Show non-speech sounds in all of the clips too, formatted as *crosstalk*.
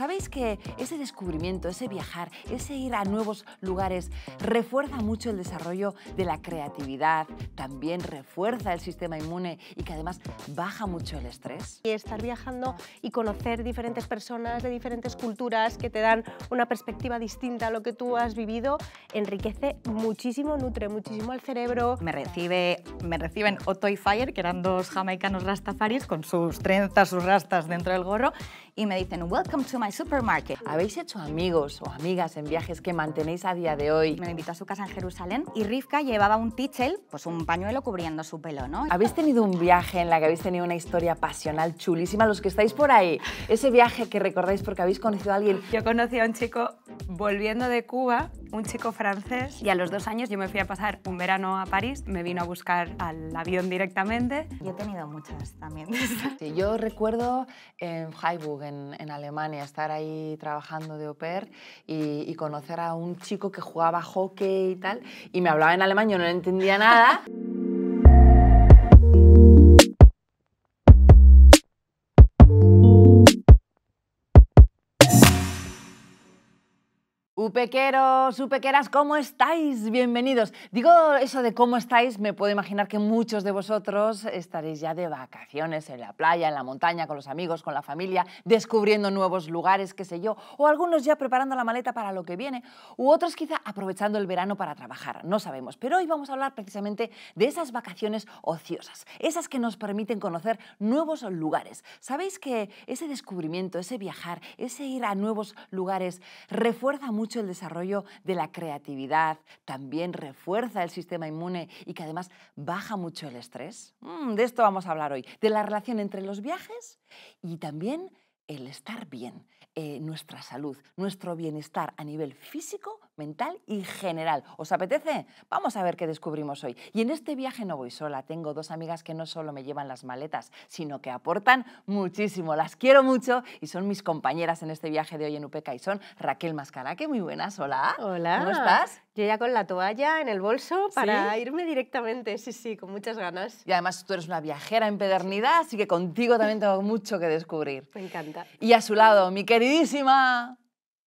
¿Sabéis que ese descubrimiento, ese viajar, ese ir a nuevos lugares refuerza mucho el desarrollo de la creatividad, también refuerza el sistema inmune y que además baja mucho el estrés? Y estar viajando y conocer diferentes personas de diferentes culturas que te dan una perspectiva distinta a lo que tú has vivido enriquece muchísimo, nutre muchísimo el cerebro. Me, recibe, me reciben Otto y Fire, que eran dos jamaicanos rastafaris con sus trenzas, sus rastas dentro del gorro y me dicen Welcome to my supermarket. ¿Habéis hecho amigos o amigas en viajes que mantenéis a día de hoy? Me invitó a su casa en Jerusalén y Rivka llevaba un tichel, pues un pañuelo cubriendo su pelo, ¿no? ¿Habéis tenido un viaje en la que habéis tenido una historia pasional chulísima? Los que estáis por ahí, ese viaje que recordáis porque habéis conocido a alguien. Yo conocí a un chico volviendo de Cuba un chico francés y a los dos años yo me fui a pasar un verano a París, me vino a buscar al avión directamente. Yo he tenido muchas también. *laughs* yo recuerdo en Freiburg, en, Alemania, estar ahí trabajando de au pair y, conocer a un chico que jugaba hockey y tal, y me hablaba en alemán, yo no entendía nada. *laughs* Upequeros, upequeras, ¿cómo estáis? Bienvenidos. Digo eso de cómo estáis, me puedo imaginar que muchos de vosotros estaréis ya de vacaciones en la playa, en la montaña, con los amigos, con la familia, descubriendo nuevos lugares, qué sé yo, o algunos ya preparando la maleta para lo que viene, u otros quizá aprovechando el verano para trabajar, no sabemos. Pero hoy vamos a hablar precisamente de esas vacaciones ociosas, esas que nos permiten conocer nuevos lugares. ¿Sabéis que ese descubrimiento, ese viajar, ese ir a nuevos lugares refuerza mucho el desarrollo de la creatividad, también refuerza el sistema inmune y que además baja mucho el estrés. Mm, de esto vamos a hablar hoy, de la relación entre los viajes y también el estar bien, eh, nuestra salud, nuestro bienestar a nivel físico, mental y general. ¿Os apetece? Vamos a ver qué descubrimos hoy. Y en este viaje no voy sola, tengo dos amigas que no solo me llevan las maletas, sino que aportan muchísimo. Las quiero mucho y son mis compañeras en este viaje de hoy en UPECA y son Raquel Mascaraque, muy buenas, hola. Hola. ¿Cómo estás? Yo ya con la toalla en el bolso para irme directamente, sí, sí, con muchas ganas. Y además tú eres una viajera empedernida, así que contigo también tengo mucho que descubrir. Me encanta. Y a su lado, mi queridísima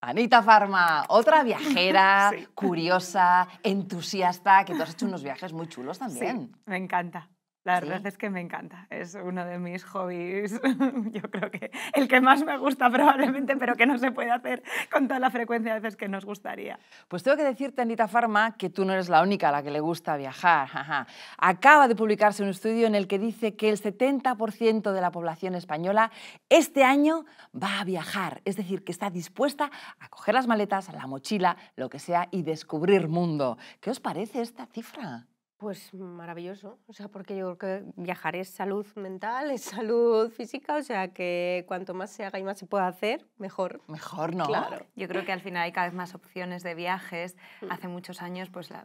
Anita Farma, otra viajera, *laughs* curiosa, entusiasta, que tú has hecho unos viajes muy chulos también. me encanta. La verdad es que me encanta, es uno de mis hobbies, *laughs* yo creo que el que más me gusta probablemente, pero que no se puede hacer con toda la frecuencia de veces que nos gustaría. Pues tengo que decirte, Anita Farma, que tú no eres la única a la que le gusta viajar. Acaba de publicarse un estudio en el que dice que el 70% de la población española este año va a viajar, es decir, que está dispuesta a coger las maletas, la mochila, lo que sea, y descubrir mundo. ¿Qué os parece esta cifra? Pues maravilloso, o sea, porque yo creo que viajar es salud mental, es salud física, o sea, que cuanto más se haga y más se pueda hacer, mejor. Mejor, ¿no? Claro. Yo creo que al final hay cada vez más opciones de viajes. Mm. Hace muchos años, pues a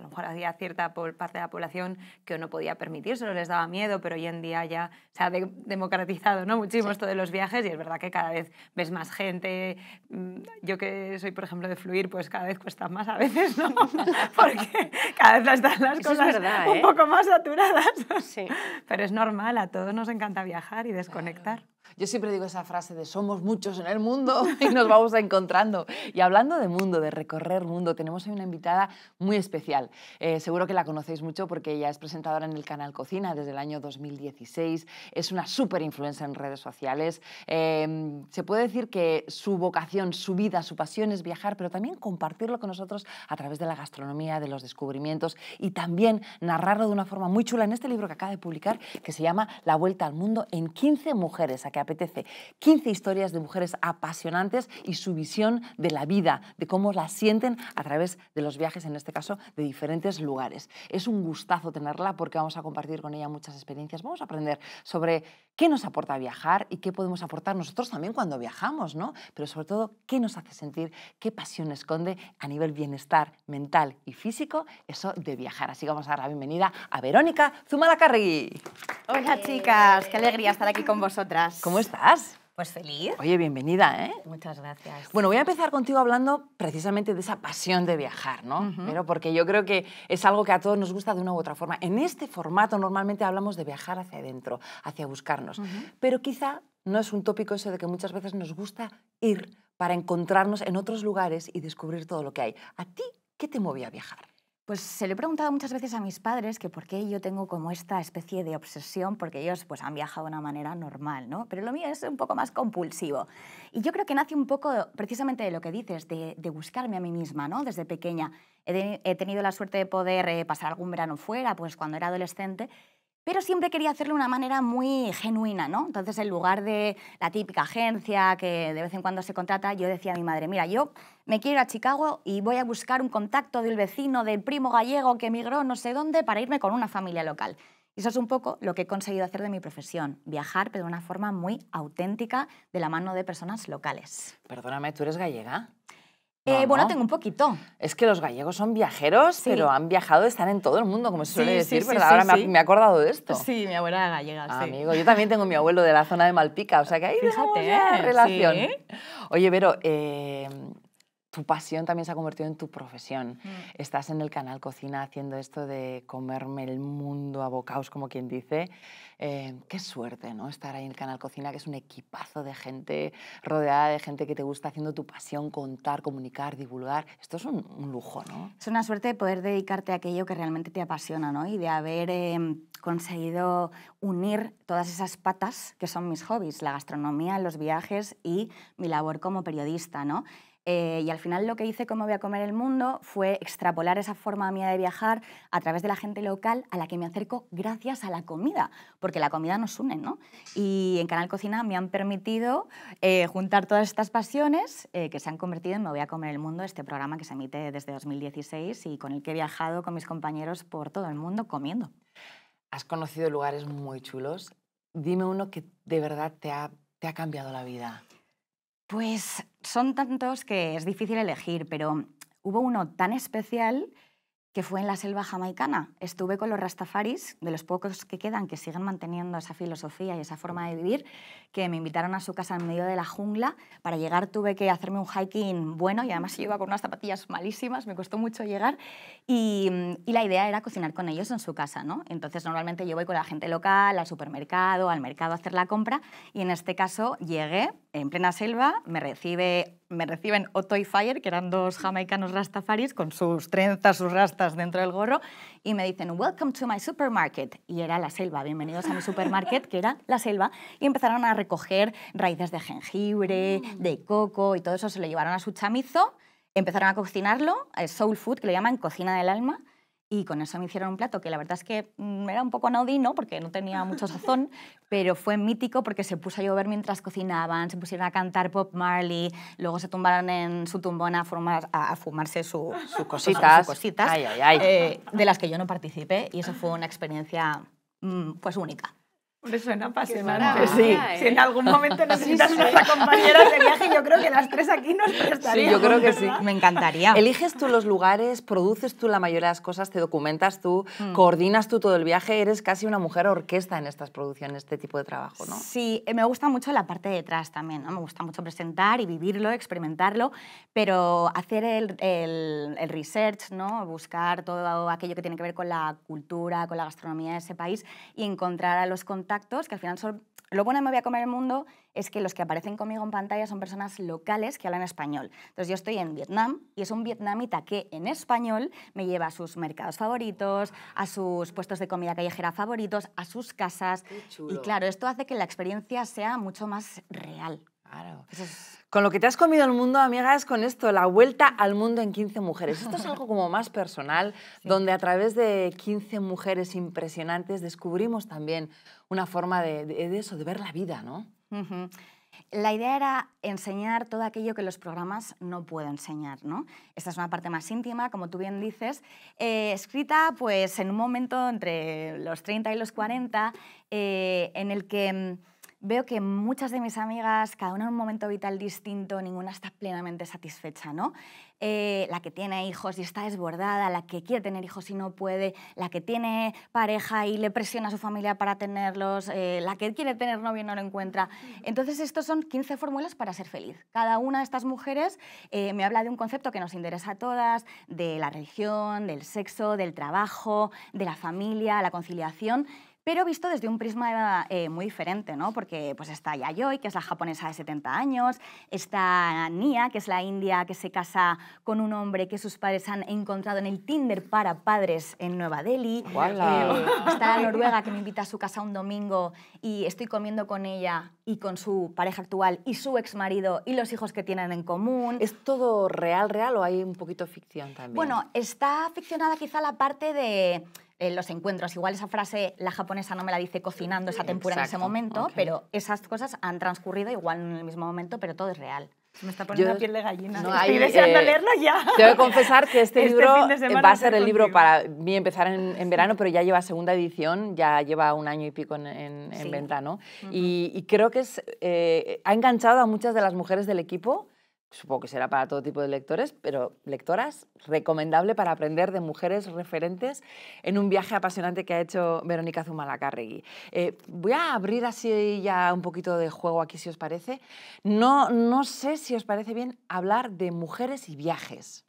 lo mejor había cierta parte de la población que no podía permitírselo, les daba miedo, pero hoy en día ya se ha democratizado, ¿no? Muchísimo esto de los viajes y es verdad que cada vez ves más gente. Mm, yo que soy, por ejemplo, de fluir, pues cada vez cuesta más a veces, ¿no? *laughs* porque cada vez las cosas verdad, un ¿eh? poco más saturadas. Sí. *laughs* Pero es normal, a todos nos encanta viajar y desconectar. Yo siempre digo esa frase de somos muchos en el mundo *laughs* y nos vamos encontrando. Y hablando de mundo, de recorrer mundo, tenemos hoy una invitada muy especial. Eh, seguro que la conocéis mucho porque ella es presentadora en el canal Cocina desde el año 2016. Es una súper influencia en redes sociales. Em, se puede decir que su vocación, su vida, su pasión es viajar, pero también compartirlo con nosotros a través de la gastronomía, de los descubrimientos y también narrarlo de una forma muy chula en este libro que acaba de publicar que se llama La Vuelta al Mundo en 15 Mujeres apetece. 15 historias de mujeres apasionantes y su visión de la vida, de cómo la sienten a través de los viajes, en este caso, de diferentes lugares. Es un gustazo tenerla porque vamos a compartir con ella muchas experiencias. Vamos a aprender sobre qué nos aporta viajar y qué podemos aportar nosotros también cuando viajamos, ¿no? Pero sobre todo, qué nos hace sentir, qué pasión esconde a nivel bienestar mental y físico eso de viajar. Así que vamos a dar la bienvenida a Verónica Zumalacárregui. Hola chicas, qué alegría estar aquí con vosotras. ¿Cómo estás? Pues feliz. Oye, bienvenida, ¿eh? Muchas gracias. Bueno, voy a empezar contigo hablando precisamente de esa pasión de viajar, ¿no? Pero porque yo creo que es algo que a todos nos gusta de una u otra forma. En este formato normalmente hablamos de viajar hacia adentro, hacia buscarnos. Pero quizá no es un tópico eso de que muchas veces nos gusta ir para encontrarnos en otros lugares y descubrir todo lo que hay. ¿A ti qué te movía a viajar? Pues se lo he preguntado muchas veces a mis padres que por qué yo tengo como esta especie de obsesión, porque ellos pues han viajado de una manera normal, ¿no? Pero lo mío es un poco más compulsivo. Y yo creo que nace un poco precisamente de lo que dices, de, buscarme a mí misma, ¿no? Desde pequeña he, tenido la suerte de poder eh, pasar algún verano fuera, pues cuando era adolescente, pero siempre quería hacerlo de una manera muy genuina, ¿no? Entonces, en lugar de la típica agencia que de vez en cuando se contrata, yo decía a mi madre, mira, yo me quiero a Chicago y voy a buscar un contacto del vecino, del primo gallego que emigró no sé dónde, para irme con una familia local. Y eso es un poco lo que he conseguido hacer de mi profesión, viajar, pero de una forma muy auténtica, de la mano de personas locales. Perdóname, ¿tú eres gallega? Eh, bueno, tengo un poquito. Es que los gallegos son viajeros, pero han viajado, están en todo el mundo, como se suele decir, pero Ahora me, he acordado de esto. Sí, mi abuela gallega, ah, Amigo, yo también tengo mi abuelo de la zona de Malpica, o sea que ahí *laughs* Fíjate, relación. Oye, Vero, eh, tu pasión también se ha convertido en tu profesión. Mm. Estás en el canal Cocina haciendo esto de comerme el mundo a bocaos, como quien dice. Eh, qué suerte, ¿no? Estar ahí en el canal Cocina, que es un equipazo de gente, rodeada de gente que te gusta haciendo tu pasión, contar, comunicar, divulgar. Esto es un, lujo, ¿no? Es una suerte poder dedicarte a aquello que realmente te apasiona, ¿no? Y de haber em, conseguido unir todas esas patas que son mis hobbies, la gastronomía, los viajes y mi labor como periodista, ¿no? Eh, y al final lo que hice como Voy a Comer el Mundo fue extrapolar esa forma mía de viajar a través de la gente local a la que me acerco gracias a la comida, porque la comida nos une, ¿no? Y en Canal Cocina me han permitido eh, juntar todas estas pasiones eh, que se han convertido en Me Voy a Comer el Mundo, este programa que se emite desde 2016 y con el que he viajado con mis compañeros por todo el mundo comiendo. Has conocido lugares muy chulos. Dime uno que de verdad te ha, te ha cambiado la vida. Pues son tantos que es difícil elegir, pero hubo uno tan especial que fue en la selva jamaicana. Estuve con los rastafaris, de los pocos que quedan que siguen manteniendo esa filosofía y esa forma de vivir, que me invitaron a su casa en medio de la jungla. Para llegar tuve que hacerme un hiking bueno y además iba con unas zapatillas malísimas, me costó mucho llegar. Y, mm, la idea era cocinar con ellos en su casa, ¿no? Entonces normalmente yo voy con la gente local, al supermercado, al mercado a hacer la compra y en este caso llegué en plena selva, me recibe me reciben Otto y Fire, que eran dos jamaicanos rastafaris con sus trenzas, sus rastas dentro del gorro, y me dicen, welcome to my supermarket. Y era la selva, bienvenidos a mi supermarket, que era la selva, y empezaron a recoger raíces de jengibre, de coco, y todo eso se lo llevaron a su chamizo, empezaron a cocinarlo, el soul food, que le llaman cocina del alma, y con eso me hicieron un plato que la verdad es que mm, era un poco anodino porque no tenía mucho sazón, *laughs* pero fue mítico porque se puso a llover mientras cocinaban, se pusieron a cantar Pop Marley, luego se tumbaron en su tumbona a, fumarse sus cositas, eh, de las que yo no participé y eso fue una experiencia mm, pues única me suena apasionante. ¿eh? Sí. Si en algún momento *laughs* necesitas sí, compañera de viaje, yo creo que las tres aquí nos prestarían. Sí, yo creo que sí. Me encantaría. Eliges tú los lugares, produces tú la mayoría de las cosas, te documentas tú, mm. coordinas tú todo el viaje. Eres casi una mujer orquesta en estas producciones, este tipo de trabajo, ¿no? Sí, eh, me gusta mucho la parte de detrás también. Me gusta mucho presentar y vivirlo, experimentarlo, pero hacer el, el, el research, ¿no? Buscar todo aquello que tiene que ver con la cultura, con la gastronomía de ese país y encontrar a los contactos que al final son... Lo bueno de Me voy a comer el mundo es que los que aparecen conmigo en pantalla son personas locales que hablan español. Entonces yo estoy en Vietnam y es un vietnamita que en español me lleva a sus mercados favoritos, a sus puestos de comida callejera favoritos, a sus casas. Y claro, esto hace que la experiencia sea mucho más real. Claro. Con lo que te has comido el mundo, amiga, es con esto, la vuelta al mundo en 15 mujeres. Esto es algo como más personal, donde a través de 15 mujeres impresionantes descubrimos también una forma de, eso, de ver la vida, ¿no? La idea era enseñar todo aquello que los programas no pueden enseñar, ¿no? Esta es una parte más íntima, como tú bien dices, eh, escrita pues en un momento entre los 30 y los 40, eh, en el que mm, veo que muchas de mis amigas, cada una en un momento vital distinto, ninguna está plenamente satisfecha, ¿no? Eh, la que tiene hijos y está desbordada, la que quiere tener hijos y no puede, la que tiene pareja y le presiona a su familia para tenerlos, eh, la que quiere tener novio y no lo encuentra. Entonces, estos son 15 fórmulas para ser feliz. Cada una de estas mujeres eh, me habla de un concepto que nos interesa a todas, de la religión, del sexo, del trabajo, de la familia, la conciliación pero visto desde un prisma eh, muy diferente, ¿no? Porque pues está Yayoi, que es la japonesa de 70 años, está Nia, que es la india que se casa con un hombre que sus padres han encontrado en el Tinder para padres en Nueva Delhi, eh, está *laughs* noruega que me invita a su casa un domingo y estoy comiendo con ella y con su pareja actual y su ex marido y los hijos que tienen en común. ¿Es todo real, real o hay un poquito ficción también? Bueno, está ficcionada quizá la parte de eh, los encuentros. Igual esa frase la japonesa no me la dice cocinando esa tempura en ese momento, pero esas cosas han transcurrido igual en el mismo momento, pero todo es real. me está poniendo la piel de gallina. Estoy deseando eh, leerlo ya. Tengo confesar que este, *laughs* este libro va a ser el libro para mí empezar en, verano, pero ya lleva segunda edición, ya lleva un año y pico en, en, venta, ¿no? y, creo que es, eh, ha enganchado a muchas de las mujeres del equipo supongo que será para todo tipo de lectores, pero lectoras, recomendable para aprender de mujeres referentes en un viaje apasionante que ha hecho Verónica Zumalacárregui. Eh, voy a abrir así ya un poquito de juego aquí, si os parece. No, no sé si os parece bien hablar de mujeres y viajes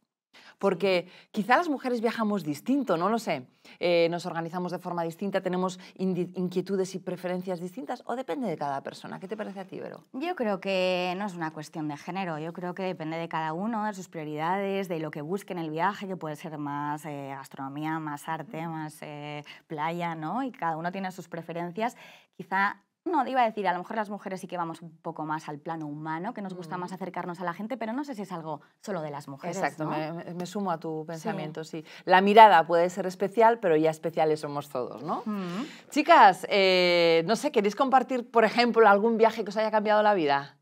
porque quizá las mujeres viajamos distinto, no lo sé. Eh, nos organizamos de forma distinta, tenemos inquietudes y preferencias distintas o depende de cada persona. ¿Qué te parece a ti, Vero? Yo creo que no es una cuestión de género, yo creo que depende de cada uno, de sus prioridades, de lo que busque en el viaje, que puede ser más astronomía, eh, gastronomía, más arte, más eh, playa, ¿no? Y cada uno tiene sus preferencias. Quizá no, iba a decir, a lo mejor las mujeres sí que vamos un poco más al plano humano, que nos gusta más mm. acercarnos a la gente, pero no sé si es algo solo de las mujeres. Exacto, me, sumo a tu pensamiento, sí. La mirada puede ser especial, pero ya especiales somos todos, ¿no? Mm. Chicas, eh, no sé, ¿queréis compartir, por ejemplo, algún viaje que os haya cambiado la vida?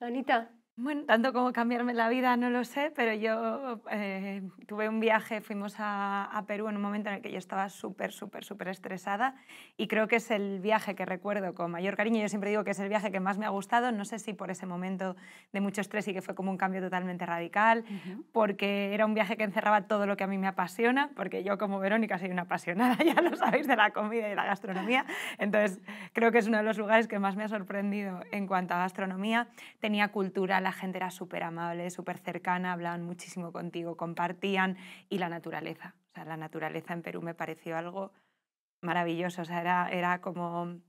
Anita. Bueno, tanto como cambiarme la vida no lo sé, pero yo eh, tuve un viaje, fuimos a, Perú en un momento en el que yo estaba súper, súper, súper estresada y creo que es el viaje que recuerdo con mayor cariño. Yo siempre digo que es el viaje que más me ha gustado, no sé si por ese momento de mucho estrés y que fue como un cambio totalmente radical, porque era un viaje que encerraba todo lo que a mí me apasiona, porque yo como Verónica soy una apasionada, *laughs* ya lo sabéis, de la comida y la gastronomía, entonces creo que es uno de los lugares que más me ha sorprendido en cuanto a gastronomía. Tenía cultura la gente era súper amable, súper cercana, hablaban muchísimo contigo, compartían y la naturaleza. O sea, la naturaleza en Perú me pareció algo maravilloso. O sea, era, era como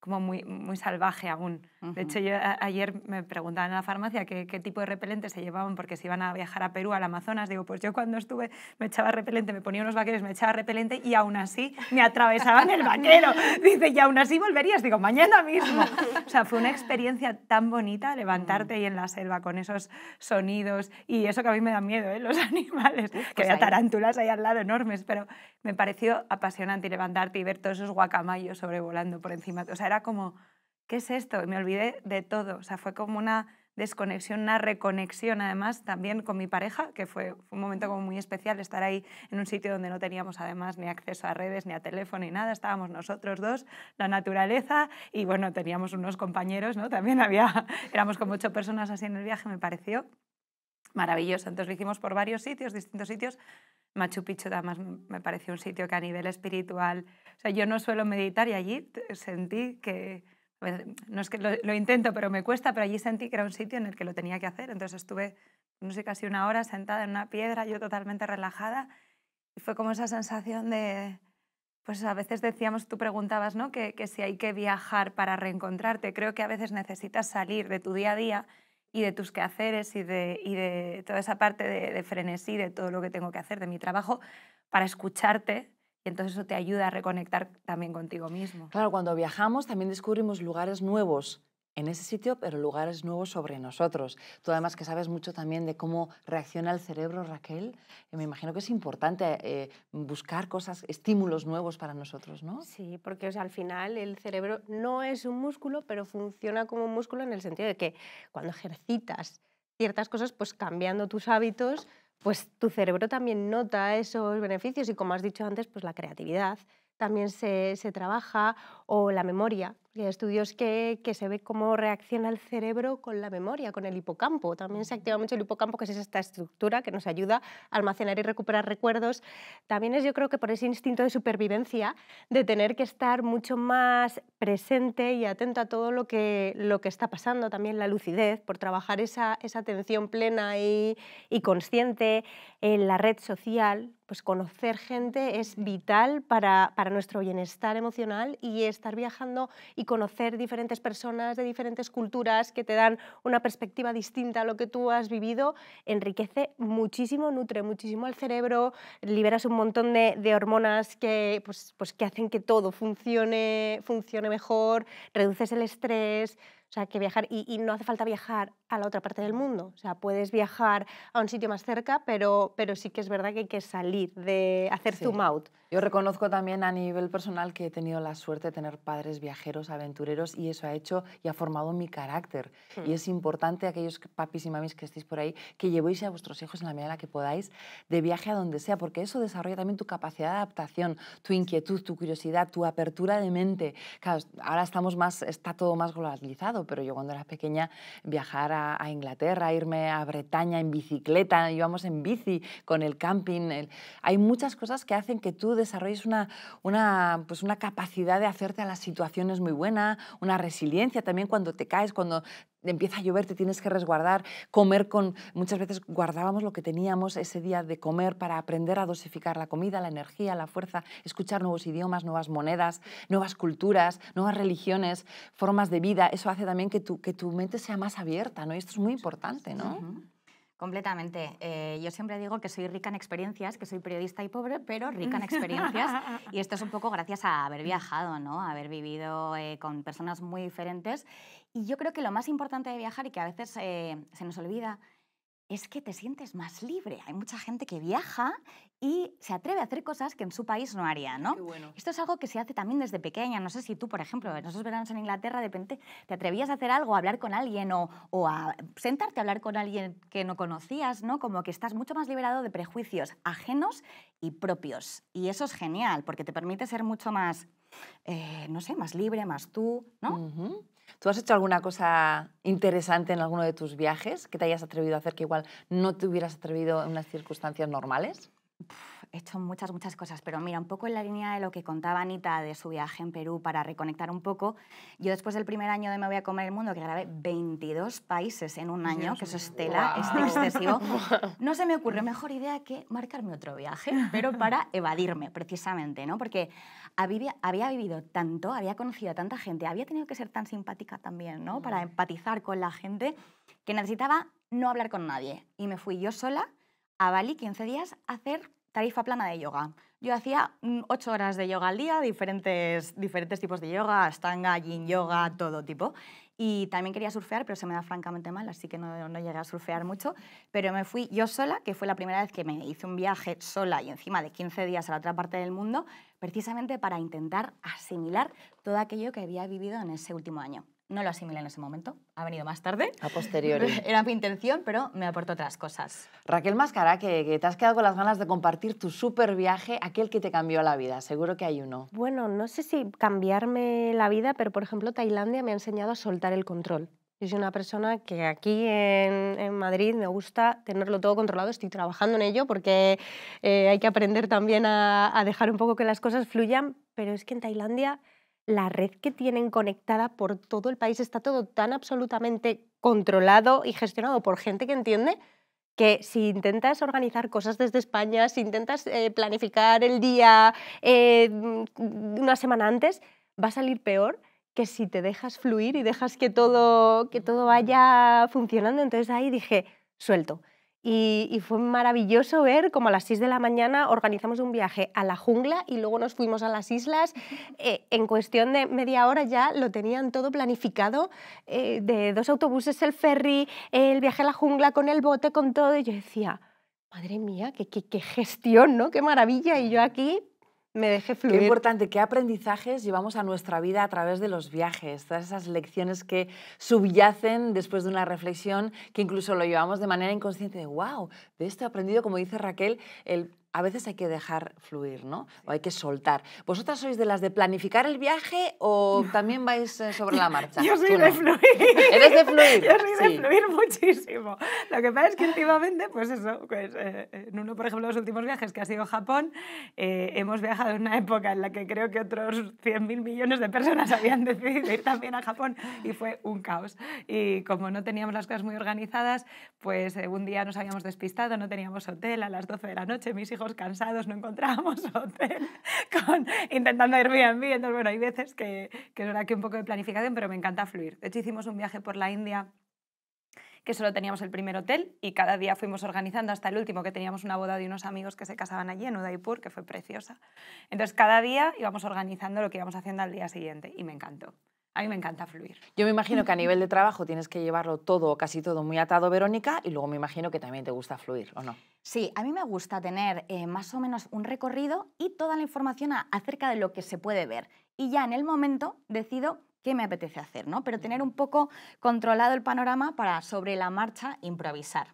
como muy, muy salvaje aún. De hecho, ayer me preguntaban en la farmacia qué, tipo de repelente se llevaban porque se iban a viajar a Perú, al Amazonas. Digo, pues yo cuando estuve me echaba repelente, me ponía unos vaqueros, me echaba repelente y aún así me atravesaban el bañero. *laughs* Dice, y aún así volverías. Digo, mañana mismo. O sea, fue una experiencia tan bonita levantarte y mm. ahí en la selva con esos sonidos y eso que a mí me da miedo, ¿eh? los *laughs* animales. que pues había tarántulas ahí al lado enormes, pero me pareció apasionante levantarte y ver todos esos guacamayos sobrevolando por encima. O sea, era como, ¿qué es esto? Y me olvidé de todo. O sea, fue como una desconexión, una reconexión además también con mi pareja, que fue, un momento como muy especial estar ahí en un sitio donde no teníamos además ni acceso a redes, ni a teléfono, ni nada, estábamos nosotros dos, la naturaleza y bueno, teníamos unos compañeros, ¿no? También había, *laughs* éramos como ocho personas así en el viaje, me pareció maravilloso, Entonces lo por varios sitios, distintos sitios. Machu Picchu además me pareció un sitio que a nivel espiritual, o sea, yo no suelo meditar y allí sentí que, no es que lo, intento, pero me cuesta, pero allí sentí que era un sitio en el que lo tenía que hacer. Entonces estuve, no sé, casi una hora sentada en una piedra, yo totalmente relajada, y fue como esa sensación de, pues a veces decíamos, tú preguntabas, ¿no? Que, que si hay que viajar para reencontrarte, creo que a veces necesitas salir de tu día a día y de tus quehaceres y de, de toda esa parte de, de, frenesí, de todo lo que tengo que hacer, de mi trabajo, para escucharte. Y entonces eso te ayuda a reconectar también contigo mismo. Claro, cuando viajamos también descubrimos lugares nuevos en ese sitio, pero lugares nuevos sobre nosotros. Tú además que sabes mucho también de cómo reacciona el cerebro, Raquel, eh, me imagino que es importante eh, buscar cosas, estímulos nuevos para nosotros, ¿no? Sí, porque al final el cerebro no es un músculo, pero funciona como un músculo en el sentido de que cuando ejercitas ciertas cosas, pues cambiando tus hábitos, pues tu cerebro también nota esos beneficios y como has dicho antes, pues la creatividad también se, se trabaja o la memoria y estudios que, que, se ve cómo reacciona el cerebro con la memoria, con el hipocampo. También se activa mucho el hipocampo, que es esta estructura que nos ayuda a almacenar y recuperar recuerdos. También es, yo creo que por ese instinto de supervivencia, de tener que estar mucho más presente y atento a todo lo que, lo que está pasando. También la lucidez, por trabajar esa, esa atención plena y, y consciente en la red social, pues conocer gente es vital para, para, nuestro bienestar emocional y estar viajando y conocer diferentes personas de diferentes culturas que te dan una perspectiva distinta a lo que tú has vivido, enriquece muchísimo, nutre muchísimo al cerebro, liberas un montón de, hormonas que, pues, pues que hacen que todo funcione, funcione mejor, reduces el estrés. O sea, que viajar, y, no hace falta viajar a la otra parte del mundo. O sea, puedes viajar a un sitio más cerca, pero, pero sí que es verdad que hay que salir, de hacer tu zoom out. Yo reconozco también a nivel personal que he tenido la suerte de tener padres viajeros, aventureros, y eso ha hecho y ha formado mi carácter. Hmm. Y es importante, aquellos papis y mamis que estéis por ahí, que llevéis a vuestros hijos en la medida en la que podáis de viaje a donde sea, porque eso desarrolla también tu capacidad de adaptación, tu inquietud, tu curiosidad, tu apertura de mente. Claro, ahora estamos más, está todo más globalizado pero yo cuando era pequeña viajar a, Inglaterra, irme a Bretaña en bicicleta, íbamos en bici con el camping. Hay muchas cosas que hacen que tú desarrolles una, una, pues una capacidad de hacerte a las situaciones muy buena, una resiliencia también cuando te caes, cuando empieza a llover, te tienes que resguardar, comer con... Muchas veces guardábamos lo que teníamos ese día de comer para aprender a dosificar la comida, la energía, la fuerza, escuchar nuevos idiomas, nuevas monedas, nuevas culturas, nuevas religiones, formas de vida. Eso hace también que tu, que tu mente sea más abierta, ¿no? Y esto es muy importante, ¿no? Completamente. Eh, yo siempre digo que soy rica en experiencias, que soy periodista y pobre, pero rica en experiencias. *laughs* y esto es un poco gracias a haber viajado, ¿no? haber vivido eh, con personas muy diferentes. Y yo creo que lo más importante de viajar y que a veces eh, se nos olvida es que te sientes más libre. Hay mucha gente que viaja y se atreve a hacer cosas que en su país no haría, ¿no? Esto es algo que se hace también desde pequeña. No sé si tú, por ejemplo, en esos veranos en Inglaterra, de repente te atrevías a hacer algo, a hablar con alguien o, a sentarte a hablar con alguien que no conocías, ¿no? Como que estás mucho más liberado de prejuicios ajenos y propios. Y eso es genial, porque te permite ser mucho más eh, no sé, más libre, más tú, ¿no? ¿Tú has hecho alguna cosa interesante en alguno de tus viajes que te hayas atrevido a hacer que igual no te hubieras atrevido en unas circunstancias normales? he hecho muchas, muchas cosas, pero mira, un poco en la línea de lo que contaba Anita de su viaje en Perú para reconectar un poco, yo después del primer año de Me voy a comer el mundo, que grabé 22 países en un año, que eso es tela, es excesivo, *laughs* no se me ocurre mejor idea que marcarme otro viaje, pero *laughs* para evadirme precisamente, ¿no? Porque había, había vivido tanto, había conocido a tanta gente, había tenido que ser tan simpática también, ¿no? Para empatizar con la gente, que necesitaba no hablar con nadie. Y me fui yo sola a Bali 15 días hacer tarifa plana de yoga. Yo hacía 8 mm, horas de yoga al día, diferentes, diferentes tipos de yoga, astanga, yin yoga, mm. todo tipo. Y también quería surfear, pero se me da francamente mal, así que no, no, llegué a surfear mucho. Pero me fui yo sola, que fue la primera vez que me hice un viaje sola y encima de 15 días a la otra parte del mundo, precisamente para intentar asimilar todo aquello que había vivido en ese último año no lo asimilé en ese momento, ha venido más tarde. A posteriori. *laughs* Era mi intención, pero me aportó otras cosas. Raquel Máscara, que, te has quedado con las ganas de compartir tu super viaje, aquel que te cambió la vida, seguro que hay uno. Bueno, no sé si cambiarme la vida, pero por ejemplo Tailandia me ha enseñado a soltar el control. Yo soy una persona que aquí en, Madrid me gusta tenerlo todo controlado, estoy trabajando en ello porque eh, hay que aprender también a, dejar un poco que las cosas fluyan, pero es que en Tailandia la red que tienen conectada por todo el país está todo tan absolutamente controlado y gestionado por gente que entiende que si intentas organizar cosas desde España, si intentas eh, planificar el día eh, mm, una semana antes, va a salir peor que si te dejas fluir y dejas que que todo vaya funcionando. Entonces ahí dije, suelto. Y, fue maravilloso ver cómo a las 6 de la mañana organizamos un viaje a la jungla y luego nos fuimos a las islas. Eh, en cuestión de media hora ya lo tenían todo planificado, eh, de dos autobuses, el ferry, el viaje a la jungla con el bote, con todo. Y yo decía, madre mía, qué, qué, qué gestión, ¿no? Qué maravilla. Y yo aquí me dejé Qué importante, qué aprendizajes llevamos a nuestra vida a través de los viajes, todas esas lecciones que subyacen después de una reflexión que incluso lo llevamos de manera inconsciente de, wow, de esto he aprendido, como dice Raquel, el a veces hay que dejar fluir, ¿no? O hay que soltar. ¿Vosotras sois de las de planificar el viaje o también vais eh, sobre la marcha? *laughs* Yo soy de fluir. ¿Eres de fluir? *laughs* Yo soy de fluir muchísimo. Lo que pasa es que últimamente, pues eso, pues, eh, en uno, por ejemplo, de los últimos viajes que ha sido Japón, eh, hemos viajado en una época en la que creo que otros 100.000 millones de personas habían decidido ir también a Japón y fue un caos. Y como no teníamos las cosas muy organizadas, pues un día nos habíamos despistado, no teníamos hotel a las 12 de la noche, mis hijos cansados, no encontrábamos *laughs* hotel, intentando ir Entonces, bueno, hay veces que, que es verdad que un poco de planificación, pero me encanta fluir. De hecho, hicimos un viaje por la India que solo teníamos el primer hotel y cada día fuimos organizando hasta el último, que teníamos una boda de unos amigos que se casaban allí en Udaipur, que fue preciosa. Entonces cada día íbamos organizando lo que íbamos haciendo al día siguiente y me encantó. A mí me encanta fluir. Yo me imagino que a nivel de trabajo tienes que llevarlo todo, casi todo, muy atado, Verónica, y luego me imagino que también te gusta fluir, ¿o no? Sí, a mí me gusta tener eh, más o menos un recorrido y toda la información acerca de lo que se puede ver. Y ya en el momento decido qué me apetece hacer, ¿no? Pero tener un poco controlado el panorama para sobre la marcha improvisar.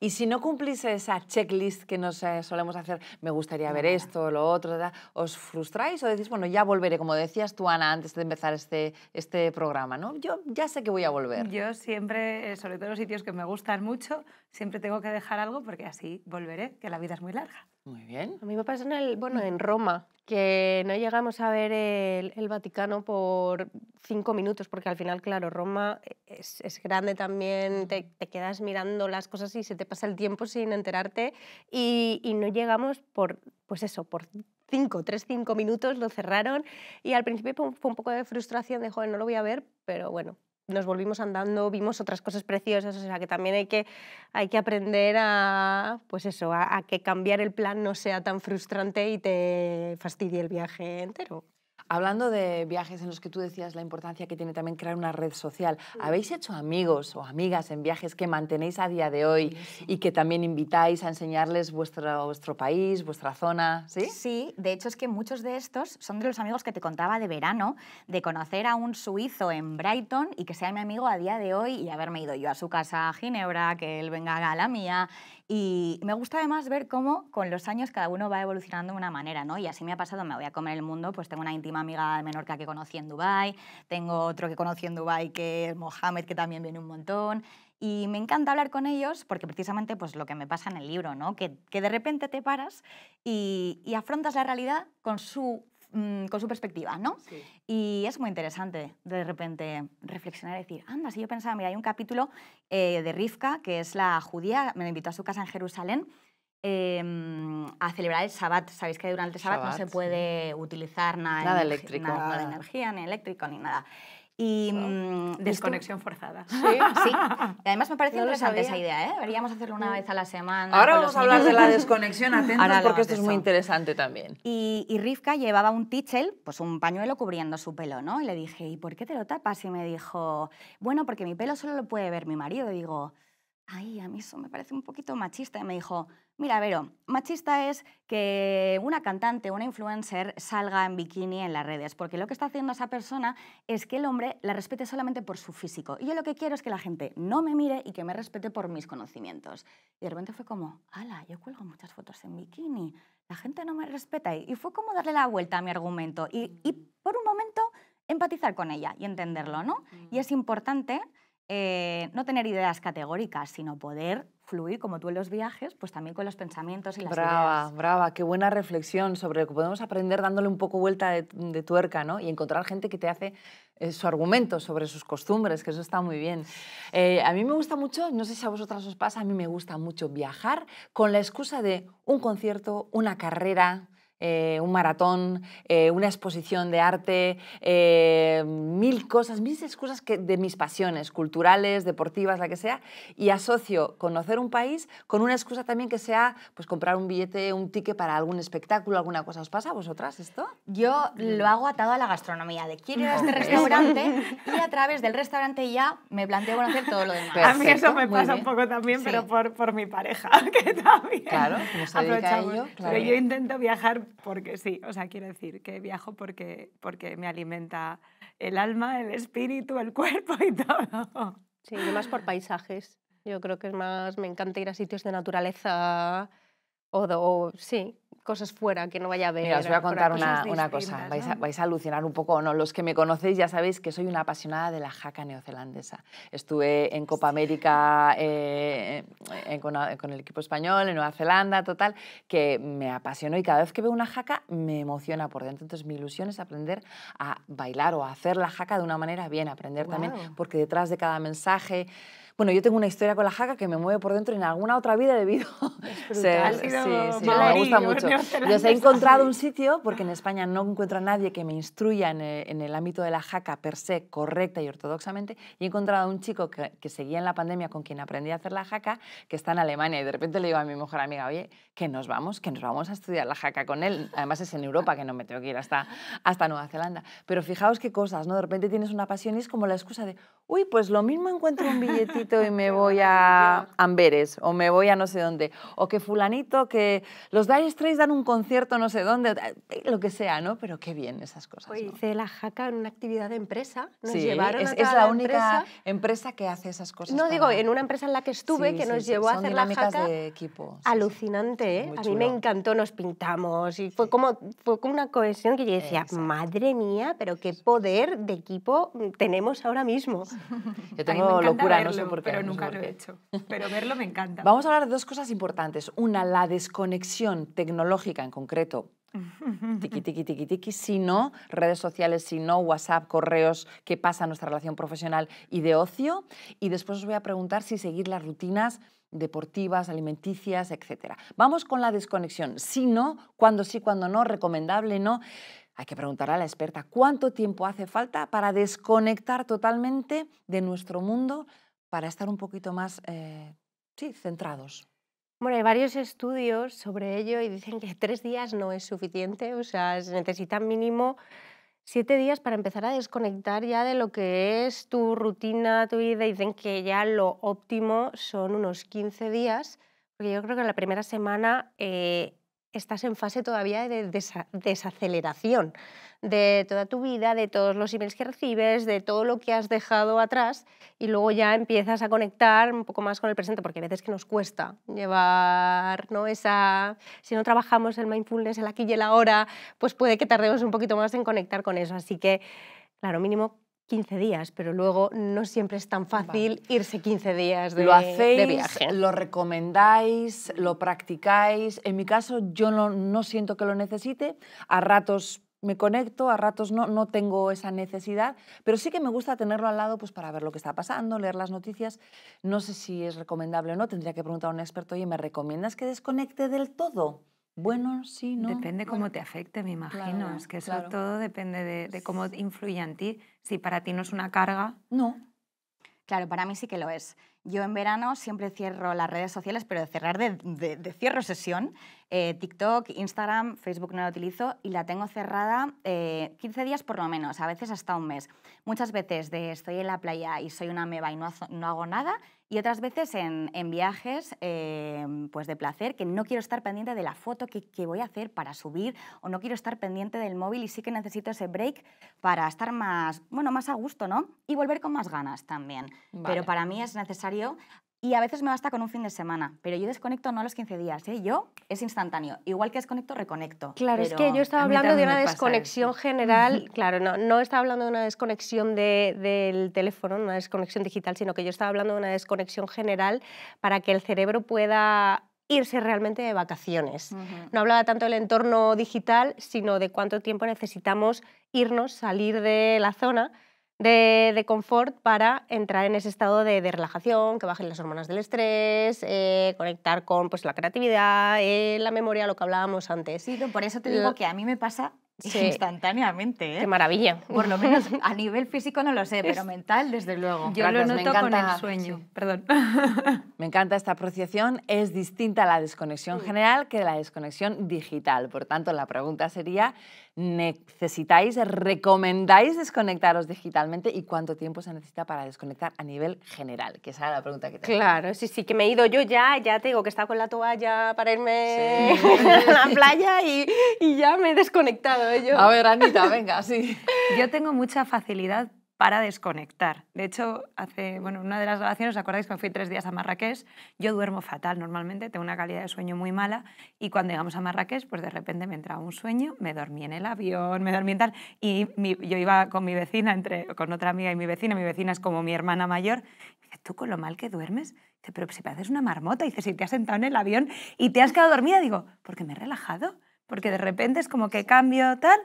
Y si no cumplís esa checklist que nos eh, solemos hacer, me gustaría ver esto, lo otro, ¿os frustráis o decís, bueno, ya volveré? Como decías tú, Ana, antes de empezar este, este programa, ¿no? Yo ya sé que voy a volver. Yo siempre, eh, sobre todo en los sitios que me gustan mucho, siempre tengo que dejar algo porque así volveré, que la vida es muy larga. Muy bien. A mí me pasó en, bueno, mm. en Roma, que no llegamos a ver el, Vaticano por cinco minutos, porque al final, claro, Roma es, grande también, mm. te, quedas mirando las cosas y se te pasa el tiempo sin enterarte, y, y no llegamos por, pues eso, por cinco, tres, cinco minutos, lo cerraron, y al principio fue un poco de frustración de, joder, no lo voy a ver, pero bueno, nos volvimos andando, vimos otras cosas preciosas, o sea que también hay que, hay que aprender a, pues eso, a, a que cambiar el plan no sea tan frustrante y te fastidie el viaje entero. Hablando de viajes en los que tú decías la importancia que tiene también crear una red social, ¿habéis hecho amigos o amigas en viajes que mantenéis a día de hoy y que también invitáis a enseñarles vuestro, vuestro país, vuestra zona? ¿sí? sí, de hecho es que muchos de estos son de los amigos que te contaba de verano, de conocer a un suizo en Brighton y que sea mi amigo a día de hoy y haberme ido yo a su casa a Ginebra, que él venga a la mía y me gusta además ver cómo con los años cada uno va evolucionando de una manera, ¿no? Y así me ha pasado, me voy a comer el mundo, pues tengo una íntima amiga de Menorca que conocí en Dubai, tengo otro que conocí en Dubai que es Mohamed, que también viene un montón. Y me encanta hablar con ellos porque precisamente pues lo que me pasa en el libro, ¿no? Que, de repente te paras y, y afrontas la realidad con su Mm, con su perspectiva, ¿no? Y es muy interesante de repente reflexionar y decir, anda, si yo pensaba, mira, hay un capítulo eh, de Rivka, que es la judía, me invitó a su casa en Jerusalén, em, a celebrar el Sabbat. Sabéis que durante el Sabbat, no se puede utilizar nada, eléctrico. nada, de energía, ni eléctrico, ni nada. Y, mm, Desconexión forzada. Sí, sí. *laughs* además me parece interesante esa idea, ¿eh? Deberíamos hacerlo una vez a la semana. Ahora vamos a hablar de la desconexión, atentos, porque esto es muy interesante también. Y, y Rivka llevaba un tichel, pues un pañuelo cubriendo su pelo, ¿no? Y le dije, ¿y por qué te lo tapas? Y me dijo, bueno, porque mi pelo solo lo puede ver mi marido. Y digo, ay, a mí eso me parece un poquito machista. Y me dijo, Mira, Vero, machista es que una cantante, una influencer salga en bikini en las redes, porque lo que está haciendo esa persona es que el hombre la respete solamente por su físico. Y yo lo que quiero es que la gente no me mire y que me respete por mis conocimientos. Y de repente fue como, ala, yo cuelgo muchas fotos en bikini, la gente no me respeta. Y fue como darle la vuelta a mi argumento y, mm. por un momento empatizar con ella y entenderlo, ¿no? Y mm. es importante eh, no tener ideas categóricas, sino poder fluir como tú en los viajes, pues también con los pensamientos y las brava, ideas. Brava, qué buena reflexión sobre lo que podemos aprender dándole un poco vuelta de, tuerca, ¿no? Y encontrar gente que te hace eh, su argumento sobre sus costumbres, que eso está muy bien. Eh, a mí me gusta mucho, no sé si a vosotras os pasa, a mí me gusta mucho viajar con la excusa de un concierto, una carrera, eh, un maratón, eh, una exposición de arte, eh, mil cosas, mil excusas de mis pasiones, culturales, deportivas, la que sea, y asocio conocer un país con una excusa también que sea pues, comprar un billete, un ticket para algún espectáculo, alguna cosa. ¿Os pasa a vosotras esto? Yo lo hago atado a la gastronomía, de quiero ir a este restaurante *laughs* y a través del restaurante ya me planteo conocer todo lo demás. a mí eso me pasa un poco también, pero por, mi pareja, *laughs* que también. Claro, como yo intento viajar porque sí, o sea, quiero decir que viajo porque, porque me alimenta el alma, el espíritu, el cuerpo y todo. Sí, y más por paisajes. Yo creo que es más, me encanta ir a sitios de naturaleza o, o sí, cosas fuera que no vaya a ver. os voy a contar una, cosa, vais a, alucinar un poco no. Los que me conocéis ya sabéis que soy una apasionada de la jaca neozelandesa. Estuve en Copa América eh, eh, eh, con, el equipo español, en Nueva Zelanda, total, que me apasionó y cada vez que veo una jaca me emociona por dentro. Entonces mi ilusión es aprender a bailar o a hacer la jaca de una manera bien, aprender también, porque detrás de cada mensaje... Bueno, yo tengo una historia con la jaca que me mueve por dentro en alguna otra vida debido. *laughs* sí, sí, me gusta mucho. Yo he encontrado un sitio, porque en España no encuentro a nadie que me instruya eh, en el, ámbito de la jaca per se, correcta y ortodoxamente, y he encontrado a un chico que, seguía en la pandemia con quien aprendí a hacer la jaca, que está en Alemania, y de repente le digo a mi mujer amiga, oye, que nos vamos, que nos vamos a estudiar la jaca con él. Además es en Europa, que no me tengo que ir hasta, hasta Nueva Zelanda. Pero fijaos qué cosas, ¿no? De repente tienes una pasión y es como la excusa de, uy, pues lo mismo encuentro un *laughs* billetito y me voy a Amberes o me voy a no sé dónde. O que fulanito, que los Dire Straits dan un concierto no sé dónde, eh, lo que sea, ¿no? Pero qué bien esas cosas. hice la jaca en una actividad de empresa. Nos es, la, única empresa. que hace esas cosas. No, digo, en una empresa en la que estuve que nos llevó a hacer la jaca. de equipo. Alucinante, ¿eh? A mí me encantó, nos pintamos y fue como, fue como una cohesión que yo decía, madre mía, pero qué poder de equipo mm, tenemos ahora mismo. *laughs* *laughs* Yo tengo locura, no sé pero nunca lo he hecho. Pero verlo me encanta. *laughs* Vamos a hablar de dos cosas importantes. Una, la desconexión tecnológica en concreto *laughs* tiki, tiqui tiqui tiki, no, redes sociales, si no, WhatsApp, correos, qué pasa en nuestra relación profesional y de ocio. Y después os voy a preguntar si seguir las rutinas deportivas, alimenticias, etc. Vamos con la desconexión. Si no, cuando sí, cuando no, recomendable, no. Hay que preguntar a la experta cuánto tiempo hace falta para desconectar totalmente de nuestro mundo para estar un poquito más eh, sí, centrados? Bueno, hay varios estudios sobre ello y dicen que tres días no es suficiente, o sea, se necesitan mínimo siete días para empezar a desconectar ya de lo que es tu rutina, tu vida. Dicen que ya lo óptimo son unos 15 días, porque yo creo que en la primera semana eh, estás en fase todavía de desaceleración de toda tu vida, de todos los emails que recibes, de todo lo que has dejado atrás y luego ya empiezas a conectar un poco más con el presente, porque a veces que nos cuesta llevar ¿no? esa... Si no trabajamos el mindfulness, el aquí y el ahora, pues puede que tardemos un poquito más en conectar con eso. Así que, claro, mínimo 15 días, pero luego no siempre es tan fácil irse 15 días de, lo hacéis, viaje. Lo recomendáis, lo practicáis. En mi caso, yo no, siento que lo necesite. A ratos me conecto, a ratos no, no tengo esa necesidad, pero sí que me gusta tenerlo al lado pues, para ver lo que está pasando, leer las noticias. No sé si es recomendable o no, tendría que preguntar a un experto, y ¿me recomiendas que desconecte del todo? bueno, sí, ¿no? Depende cómo te afecte, me imagino. es que eso todo depende de, cómo influye en ti. Si para ti no es una carga. No. Claro, para mí sí que lo es. Yo en verano siempre cierro las redes sociales, pero de cerrar de, cierro sesión. Eh, TikTok, Instagram, Facebook no lo utilizo y la tengo cerrada 15 eh, días por lo menos, a veces hasta un mes. Muchas veces de estoy en la playa y soy una meba y no hago nada y otras veces en, viajes em, pues de placer, que no quiero estar pendiente de la foto que, voy a hacer para subir o no quiero estar pendiente del móvil y sí que necesito ese break para estar más, bueno, más a gusto, ¿no? Y volver con más ganas también. Pero para mí es necesario y a veces me basta con un fin de semana, pero yo desconecto no a los 15 días, ¿eh? yo es instantáneo. Igual que desconecto, reconecto. Claro, es que yo estaba hablando de una desconexión general, *laughs* claro, no, no estaba hablando de una desconexión del teléfono, una desconexión digital, sino que yo estaba hablando de una desconexión general para que el cerebro pueda irse realmente de vacaciones. No hablaba tanto del entorno digital, sino de cuánto tiempo necesitamos irnos, salir de la zona de, confort para entrar en ese estado de, relajación, que bajen las hormonas del estrés, eh, conectar con pues, la creatividad, eh, la memoria, lo que hablábamos antes. Sí, por eso te digo que a mí me pasa instantáneamente. ¿eh? Qué maravilla. Por lo menos *laughs* a nivel físico no lo sé, pero mental desde luego. Yo lo noto con el sueño. Perdón. *laughs* Me encanta esta apreciación. Es distinta a la desconexión general que la desconexión digital. Por tanto, la pregunta sería necesitáis, recomendáis desconectaros digitalmente y cuánto tiempo se necesita para desconectar a nivel general, que esa era la pregunta que Claro, sí, sí, que me he ido yo ya, ya tengo que estar con la toalla para irme *laughs* a la playa y, y, ya me he desconectado yo. A ver, Anita, venga, sí. Yo tengo mucha facilidad para desconectar. De hecho, hace bueno, una de las grabaciones, ¿os acordáis que fui tres días a Marrakech? Yo duermo fatal normalmente, tengo una calidad de sueño muy mala y cuando llegamos a Marrakech, pues de repente me entraba un sueño, me dormí en el avión, me dormí en tal y yo iba con mi vecina, entre, con otra amiga y mi vecina, mi vecina es como mi hermana mayor, y dice, tú con lo mal que duermes, dice, pero si pareces una marmota, y dice, si te has sentado en el avión y te has quedado dormida, digo, porque me he relajado porque de repente es como que cambio tal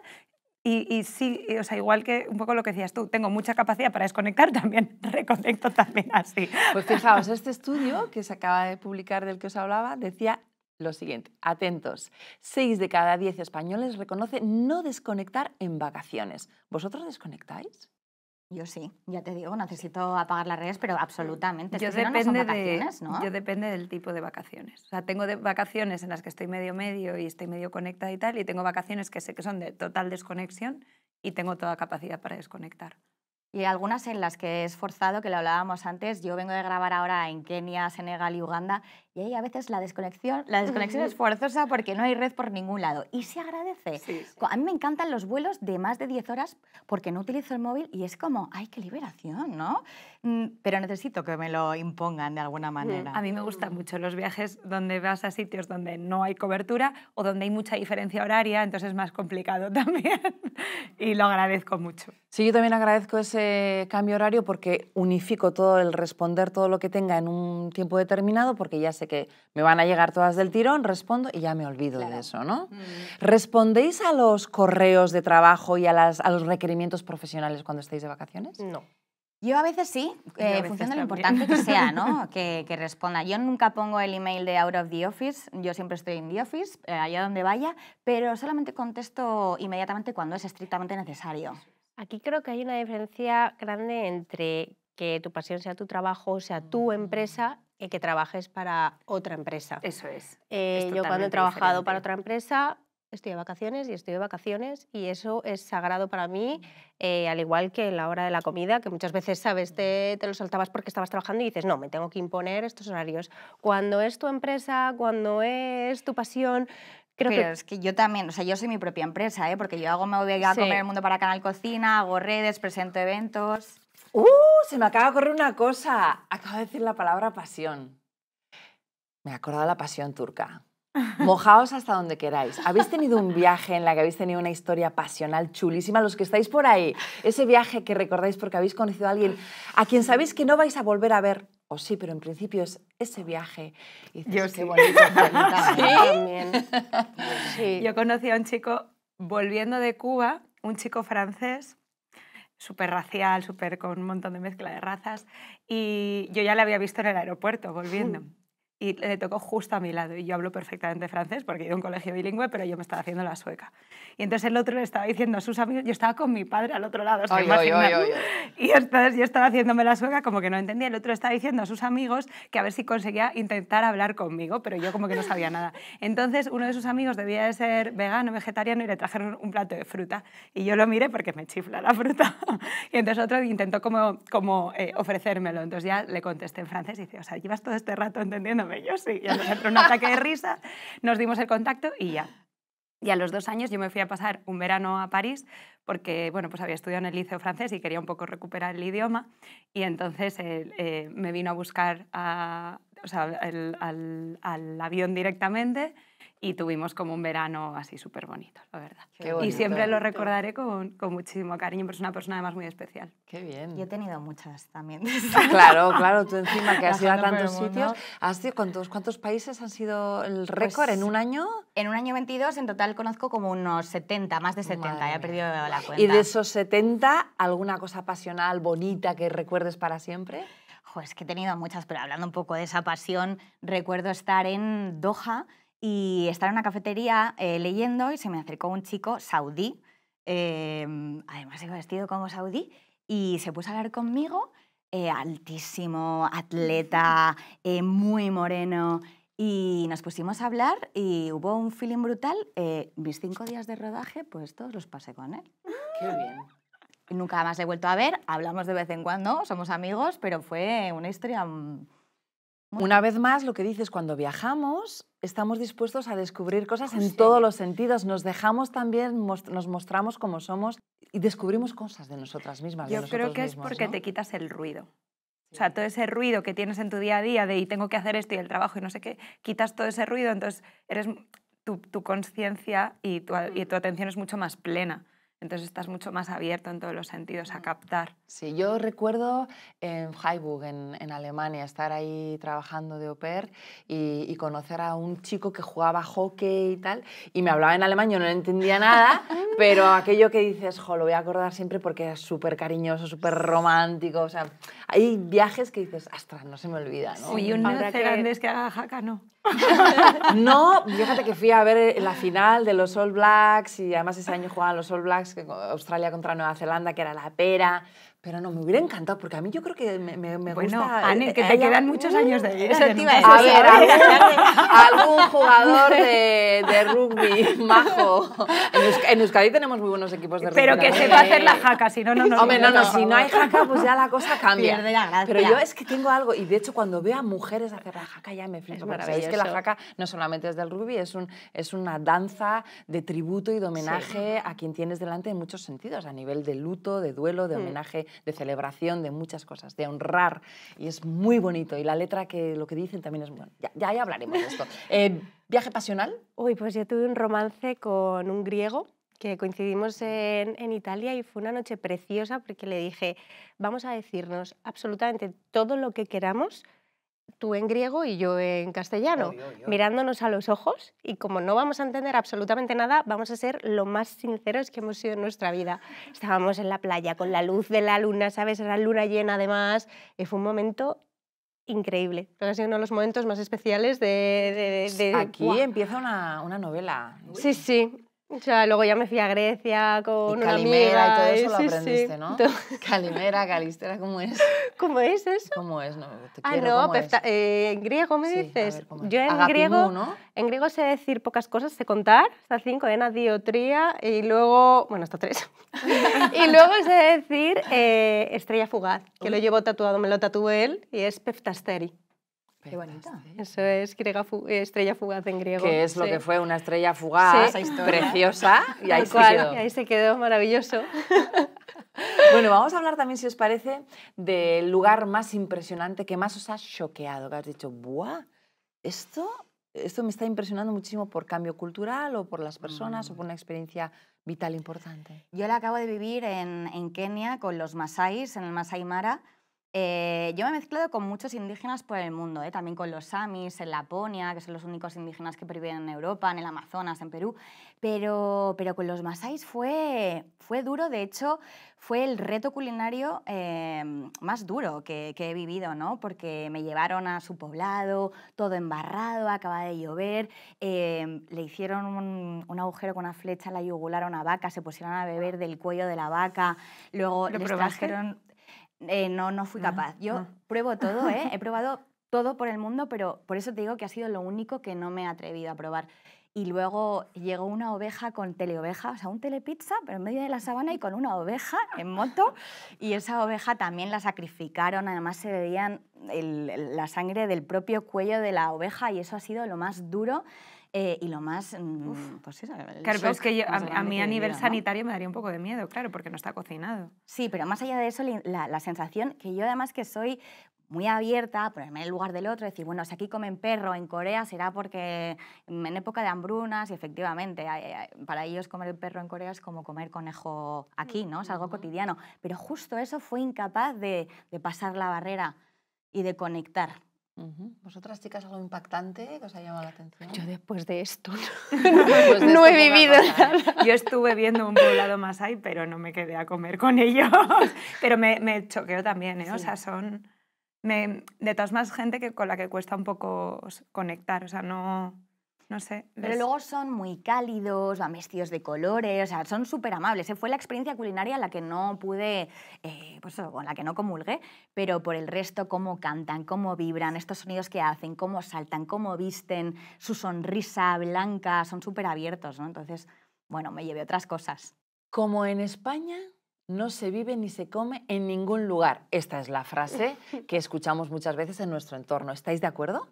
y, sí, o sea, igual que un poco lo que decías tú, tengo mucha capacidad para desconectar, *laughs* también reconecto también así. Pues fijaos, este estudio que se acaba de publicar del que os hablaba decía lo siguiente, atentos, 6 de cada 10 españoles reconoce no desconectar en vacaciones. ¿Vosotros desconectáis? Yo sí, ya te digo, necesito apagar las redes, pero absolutamente. Yo, depende de, yo depende del tipo de vacaciones. O sea, tengo de vacaciones en las que estoy medio medio y estoy medio conectada y tal, y tengo vacaciones que sé que son de total desconexión y tengo toda capacidad para desconectar y algunas en las que he esforzado, que lo hablábamos antes. Yo vengo de grabar ahora en Kenia, Senegal y Uganda y ahí a veces la desconexión, la desconexión es forzosa porque no hay red por ningún lado y se agradece. A mí me encantan los vuelos de más de 10 horas porque no utilizo el móvil y es como, ay, qué liberación, ¿no? Mm, pero necesito que me lo impongan de alguna manera. A mí me gustan mucho los viajes donde vas a sitios donde no hay cobertura o donde hay mucha diferencia horaria, entonces es más complicado *laughs* también y lo agradezco mucho. Sí, yo también agradezco ese cambio horario porque unifico todo el responder todo lo que tenga en un tiempo determinado porque ya sé que me van a llegar todas del tirón, respondo y ya me olvido de eso, ¿no? Mm. ¿Respondéis a los correos de trabajo y a, a los requerimientos profesionales cuando estáis de vacaciones? No. Yo a veces sí, en función de lo importante que sea, ¿no? *laughs* que, responda. Yo nunca pongo el email de out of the office, yo siempre estoy en the office, eh, allá donde vaya, pero solamente contesto inmediatamente cuando es estrictamente necesario. Aquí creo que hay una diferencia grande entre que tu pasión sea tu trabajo, o sea tu mm. empresa y que trabajes para otra empresa. Eso es. Eh, yo cuando he trabajado para otra empresa estoy de vacaciones y estoy de vacaciones y eso es sagrado para mí, eh, al igual que la hora de la comida, que muchas veces, sabes, te, te, lo saltabas porque estabas trabajando y dices, no, me tengo que imponer estos horarios. Cuando es tu empresa, cuando es tu pasión... Creo Pero que... es que yo también, o sea, yo soy mi propia empresa, ¿eh? porque yo hago, me voy a comer el mundo para Canal Cocina, hago redes, presento eventos. ¡Uh! Se me acaba de correr una cosa. Acabo de decir la palabra pasión. Me he acordado de la pasión turca. Mojaos hasta donde queráis. ¿Habéis tenido un viaje en la que habéis tenido una historia pasional chulísima? Los que estáis por ahí, ese viaje que recordáis porque habéis conocido a alguien a quien sabéis que no vais a volver a ver, o sí, pero en principio es ese viaje. Yo sí. Yo conocí a un chico volviendo de Cuba, un chico francés, súper racial, súper con un montón de mezcla de razas, y yo ya le había visto en el aeropuerto volviendo. Mm y le tocó justo a mi lado. Y yo hablo perfectamente francés porque iba a un colegio bilingüe, pero yo me estaba haciendo la sueca. Y entonces el otro le estaba diciendo a sus amigos, yo estaba con mi padre al otro lado, Y entonces yo estaba haciéndome la sueca como que no entendía. El otro estaba diciendo a sus amigos que a ver si conseguía intentar hablar conmigo, pero yo como que no sabía nada. Entonces uno de sus amigos debía de ser vegano, vegetariano y le trajeron un plato de fruta. Y yo lo miré porque me chifla la fruta. *laughs* y entonces otro intentó como, como eh, ofrecérmelo. Entonces ya le contesté en francés y dice, o sea, llevas todo este rato entendiendo yo, sí. y nosotros un ataque de risa, nos dimos el contacto y ya. Y a los dos años yo me fui a pasar un verano a París porque, bueno, pues había estudiado en el liceo francés y quería un poco recuperar el idioma. Y entonces eh, eh, me vino a buscar a, o sea, al, avión directamente y tuvimos como un verano así súper bonito, la verdad. y siempre lo recordaré con, con, muchísimo cariño, pero es una persona además muy especial. Qué bien. Y he tenido muchas también. *laughs* *laughs* claro, claro, tú encima que has ido a tantos sitios. Has ido, ¿cuántos, ¿Cuántos países han sido el pues récord en un año? En un año 22, en total conozco como unos 70, más de 70, he perdido la cuenta. ¿Y de esos 70, alguna cosa pasional, bonita que recuerdes para siempre? pues que he tenido muchas, pero hablando un poco de esa pasión, recuerdo estar en Doha y estar en una cafetería eh, leyendo y se me acercó un chico saudí, eh, además iba vestido como saudí, y se puso a hablar conmigo, eh, altísimo, atleta, muy moreno, y nos pusimos a hablar y hubo un feeling brutal. mis cinco días de rodaje, pues todos los pasé con él. Qué bien. Nunca más le he vuelto a ver, hablamos de vez en cuando, somos amigos, pero fue una historia... una vez más, lo que dices, cuando viajamos, estamos dispuestos a descubrir cosas en todos los sentidos. Nos dejamos también, nos mostramos como somos y descubrimos cosas de nosotras mismas. Yo creo que es porque te quitas el ruido. O sea, todo ese ruido que tienes en tu día a día de y tengo que hacer esto y el trabajo y no sé qué, quitas todo ese ruido, entonces eres, tu, conciencia y y tu atención es mucho más plena. Entonces estás mucho más abierto en todos los sentidos a mm. captar. Sí, yo recuerdo en Freiburg, en, Alemania, estar ahí trabajando de au pair y, conocer a un chico que jugaba hockey y tal, y me hablaba en alemán, yo no entendía nada, *laughs* pero aquello que dices, jo, lo voy a acordar siempre porque es súper cariñoso, súper romántico, o sea, hay viajes que dices, astras, no se me olvida, ¿no? Sí, un neozelandés que... que haga jaca, no no, fíjate que fui a ver eh, la final de los All Blacks y además ese año jugaban los All Blacks, Australia contra Nueva Zelanda, que era la pera. Pero no, me hubiera encantado, porque a mí yo creo que me, me, me bueno, gusta... Eh, que eh, te quedan muchos años de vida. Eso te iba a ver, *laughs* algún, jugador de, rugby majo. En, Euskadi tenemos muy buenos equipos de rugby. Pero que sepa hacer la jaca, si no, no no. Hombre, no, no, si no hay jaca, pues ya la cosa cambia. Pero yo es que tengo algo, y de hecho cuando veo a mujeres hacer la jaca ya me flipo. Es, es que la jaca no solamente es del rugby, es, un, es una danza de tributo y de homenaje a quien tienes delante en muchos sentidos, a nivel de luto, de duelo, de mm. homenaje de celebración, de muchas cosas, de honrar. Y es muy bonito. Y la letra que lo que dicen también es bueno. Ya, ya, hablaremos de esto. *laughs* Eh, ¿Viaje pasional? Uy, pues yo tuve un romance con un griego que coincidimos en, en, Italia y fue una noche preciosa porque le dije, vamos a decirnos absolutamente todo lo que queramos, tú en griego y yo en castellano, mirándonos a los ojos y como no vamos a entender absolutamente nada, vamos a ser lo más sinceros que hemos sido en nuestra vida. Estábamos en la playa con la luz de la luna, ¿sabes? Era luna llena además, fue un momento increíble. Creo que ha sido uno de los momentos más especiales de... Aquí empieza una, una novela. Sí, sí. O sea, luego ya me fui a Grecia con y una Calimera amiga, y todo eso lo aprendiste, ¿no? *laughs* Calimera, Calistera, ¿cómo es? ¿Cómo es eso? ¿Cómo es? No, te ah, quiero, no, pefta, eh, en griego me dices. Yo en griego, sé decir pocas cosas, sé contar, hasta cinco, ena, tria y luego, bueno, hasta tres. *laughs* y luego sé decir eh, estrella fugaz, que lo llevo tatuado, me lo tatué él, y es peftasteri. Qué bonita. Eso es eh, estrella fugaz en griego. Que es lo que fue una estrella fugaz, preciosa, y ahí, se quedó. maravilloso. *laughs* Bueno, vamos a hablar también, si os parece, del lugar más impresionante que más os ha choqueado, que has dicho, ¡buah! Esto, esto me está impresionando muchísimo por cambio cultural o por las personas o por una experiencia vital importante. Yo la acabo de vivir en, en Kenia con los masáis, en el Masai Mara, eh, yo me he mezclado con muchos indígenas por el mundo, eh, también con los samis en Laponia, que son los únicos indígenas que perviven en Europa, en el Amazonas, en Perú, pero, pero con los masáis fue, fue duro, de hecho fue el reto culinario eh, más duro que, he vivido, ¿no? porque me llevaron a su poblado, todo embarrado, acaba de llover, le hicieron un, agujero con una flecha, la yugular a una vaca, se pusieron a beber del cuello de la vaca, luego les trajeron... Eh, no, no fui capaz. Yo pruebo todo, ¿eh? *laughs* he probado todo por el mundo, pero por eso te digo que ha sido lo único que no me he atrevido a probar. Y luego llegó una oveja con teleoveja, o sea, un telepizza, pero en medio de la sabana y con una oveja en moto. Y esa oveja también la sacrificaron, además se bebían la sangre del propio cuello de la oveja y eso ha sido lo más duro eh, y lo más, mm, Uf, pues que a, mi mí a nivel sanitario me daría un poco de miedo, claro, porque no está cocinado. Sí, pero más allá de eso, la, sensación que yo además que soy muy abierta ponerme en el lugar del otro, decir, bueno, si aquí comen perro en Corea será porque en época de hambrunas, y efectivamente, para ellos comer perro en Corea es como comer conejo aquí, ¿no? Es algo cotidiano. Pero justo eso fue incapaz de pasar la barrera y de conectar. ¿Vosotras, chicas, algo impactante que os ha llamado la atención? Yo después de esto no, *laughs* *laughs* he vivido ¿eh? Yo estuve viendo un poblado más ahí, pero no me quedé a comer con ellos. *laughs* Pero me, me también, ¿eh? O sea, son... de todas más gente que, con la que cuesta un poco conectar, o sea, no no sé. Pero luego son muy cálidos, van vestidos de colores, o sea, son súper amables. ¿eh? Fue la experiencia culinaria en la que no pude, eh, pues con la que no comulgué, pero por el resto, cómo cantan, cómo vibran, estos sonidos que hacen, cómo saltan, cómo visten, su sonrisa blanca, son súper abiertos, ¿no? Entonces, bueno, me llevé otras cosas. Como en España, no se vive ni se come en ningún lugar. Esta es la frase *laughs* que escuchamos muchas veces en nuestro entorno. ¿Estáis de acuerdo?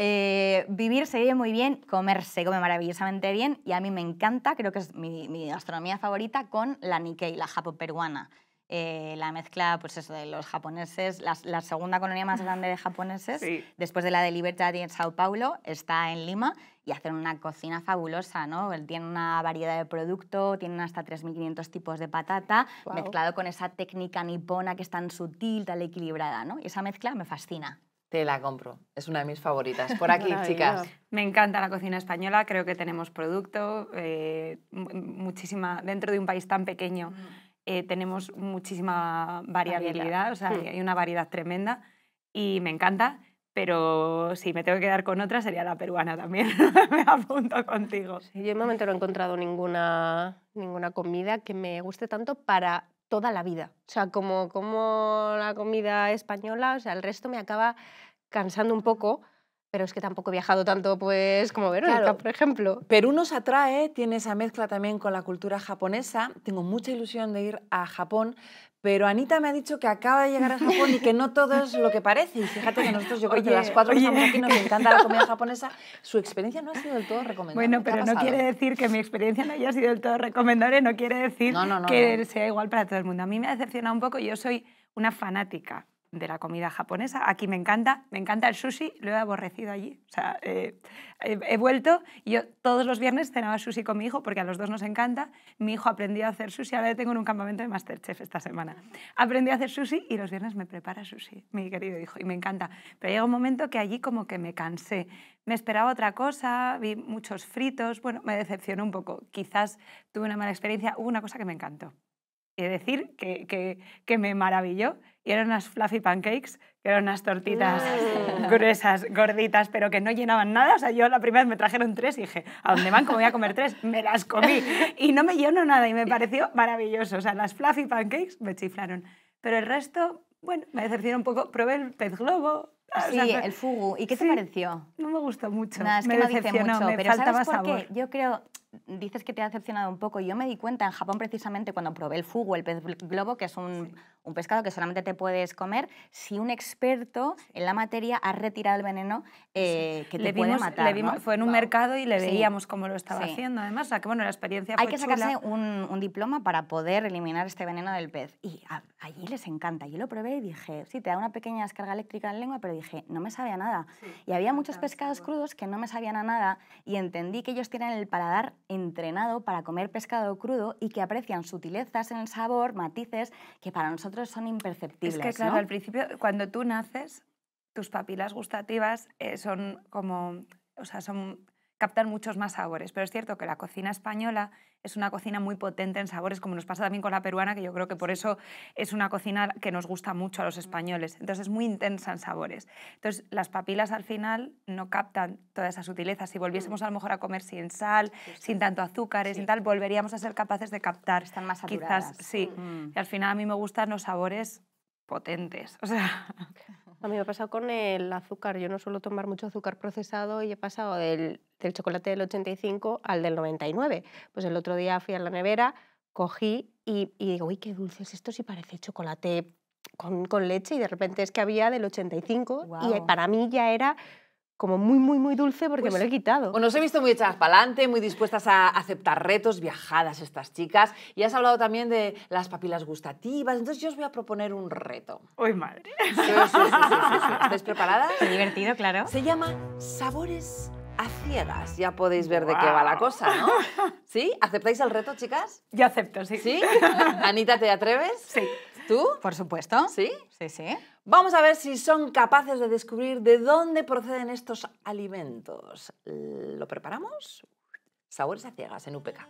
Eh, vivir se vive muy bien, comer se come maravillosamente bien y a mí me encanta, creo que es mi, gastronomía favorita, con la Nikkei, la japo-peruana. Eh, la mezcla pues eso, de los japoneses, la, segunda colonia más grande de japoneses, después de la de Libertad en Sao Paulo, está en Lima y hacen una cocina fabulosa, ¿no? Tienen una variedad de producto, tienen hasta 3.500 tipos de patata, mezclado con esa técnica nipona que es tan sutil, tan equilibrada, ¿no? Y esa mezcla me fascina. Te la compro, es una de mis favoritas. *laughs* Por aquí, chicas. Me encanta la cocina española, creo que tenemos producto, eh, muchísima, dentro de un país tan pequeño eh, tenemos muchísima variabilidad, o sea, hmm. hay una variedad tremenda y me encanta pero si me tengo que quedar con otra sería la peruana también. *laughs* me apunto contigo. Yo yo el momento no he encontrado ninguna, ninguna comida que me guste tanto para toda la vida. O sea, como, como la comida española, o sea, el resto me acaba cansando un poco, pero es que tampoco he viajado tanto, pues, como Verónica, por ejemplo. Perú nos atrae, tiene esa mezcla también con la cultura japonesa. Tengo mucha ilusión de ir a Japón, pero Anita me ha dicho que acaba de llegar a Japón y que no todo es lo que parece. Y fíjate que nosotros, yo creo que las cuatro que estamos aquí nos encanta la comida japonesa. Su experiencia no ha sido del todo recomendable. Bueno, pero no quiere decir que mi experiencia no haya sido del todo recomendable, no quiere decir que sea igual para todo el mundo. A mí me ha decepcionado un poco, yo soy una fanática de la comida japonesa. Aquí me encanta, me encanta el sushi, lo he aborrecido allí. O sea, eh, he, vuelto yo todos los viernes cenaba sushi con mi hijo porque a los dos nos encanta. Mi hijo aprendió a hacer sushi, ahora le tengo un campamento de Masterchef esta semana. Aprendí a hacer sushi y los viernes me prepara sushi, mi querido hijo, y me encanta. Pero llega un momento que allí como que me cansé. Me esperaba otra cosa, vi muchos fritos, bueno, me decepcionó un poco. Quizás tuve una mala experiencia, hubo una cosa que me encantó. Es decir, que, que me maravilló, y eran unas fluffy pancakes, que eran unas tortitas mm. gruesas, gorditas, pero que no llenaban nada. O sea, yo la primera vez me trajeron tres y dije, ¿a dónde van? ¿Cómo voy a comer tres? Me las comí y no me llenó nada y me pareció maravilloso. O sea, las fluffy pancakes me chiflaron. Pero el resto, bueno, me decepcionó un poco. Probé el pez globo, ah, Sí, el fugu. ¿Y qué te pareció? No me gustó mucho. Nada, es me que no me pero ¿sabes por Yo creo, dices que te ha decepcionado un poco. Yo me di cuenta en Japón precisamente cuando probé el fugu, el pez globo, que es un, un pescado que solamente te puedes comer si un experto en la materia ha retirado el veneno eh, que te puede matar. Fue en un mercado y le veíamos cómo lo estaba haciendo. Además, que bueno, la experiencia Hay que sacarse un, un, diploma para poder eliminar este veneno del pez. Y allí les encanta. Yo lo probé y dije, sí, te da una pequeña descarga eléctrica en la lengua, pero dije, no me sabía nada. y había muchos pescados crudos que no me sabían a nada y entendí que ellos tienen el paladar entrenado para comer pescado crudo y que aprecian sutilezas en el sabor, matices que para nosotros son imperceptibles. Es que claro, al principio, cuando tú naces, tus papilas gustativas eh, son como, o sea, son captan muchos más sabores. Pero es cierto que la cocina española es una cocina muy potente en sabores, como nos pasa también con la peruana, que yo creo que por eso es una cocina que nos gusta mucho a los españoles. Entonces es muy intensa en sabores. Entonces las papilas al final no captan todas esas sutilezas. Si volviésemos mm. a lo mejor a comer sin sal, sin tanto azúcares, sin tal, volveríamos a ser capaces de captar. Están más Quizás, sí. Mm. Y al final a mí me gustan los sabores potentes. O sea... *laughs* A mí me ha pasado con el azúcar. Yo no suelo tomar mucho azúcar procesado y he pasado del del chocolate del 85 al del 99. Pues el otro día fui a la nevera, cogí y, digo, uy, qué dulce es esto, si parece chocolate con, leche y de repente es que había del 85 y eh, para mí ya era como muy, muy, muy dulce porque me lo he pues, quitado. Bueno, os he visto muy echadas para adelante, muy dispuestas a aceptar retos, viajadas estas chicas. Y has hablado también de las papilas gustativas. Entonces yo os voy a proponer un reto. ¡Uy, madre! Sí, sí, divertido, claro. Se llama Sabores a ciegas ya podéis ver de qué va la cosa, ¿no? *laughs* ¿Sí? ¿Aceptáis el reto, chicas? Yo acepto, sí. ¿Sí? *laughs* Anita, ¿te atreves? Sí. ¿Tú? Por supuesto. ¿Sí? Sí, sí. Vamos a ver si son capaces de descubrir de dónde proceden estos alimentos. ¿Lo preparamos? Sabores a ciegas en UPK.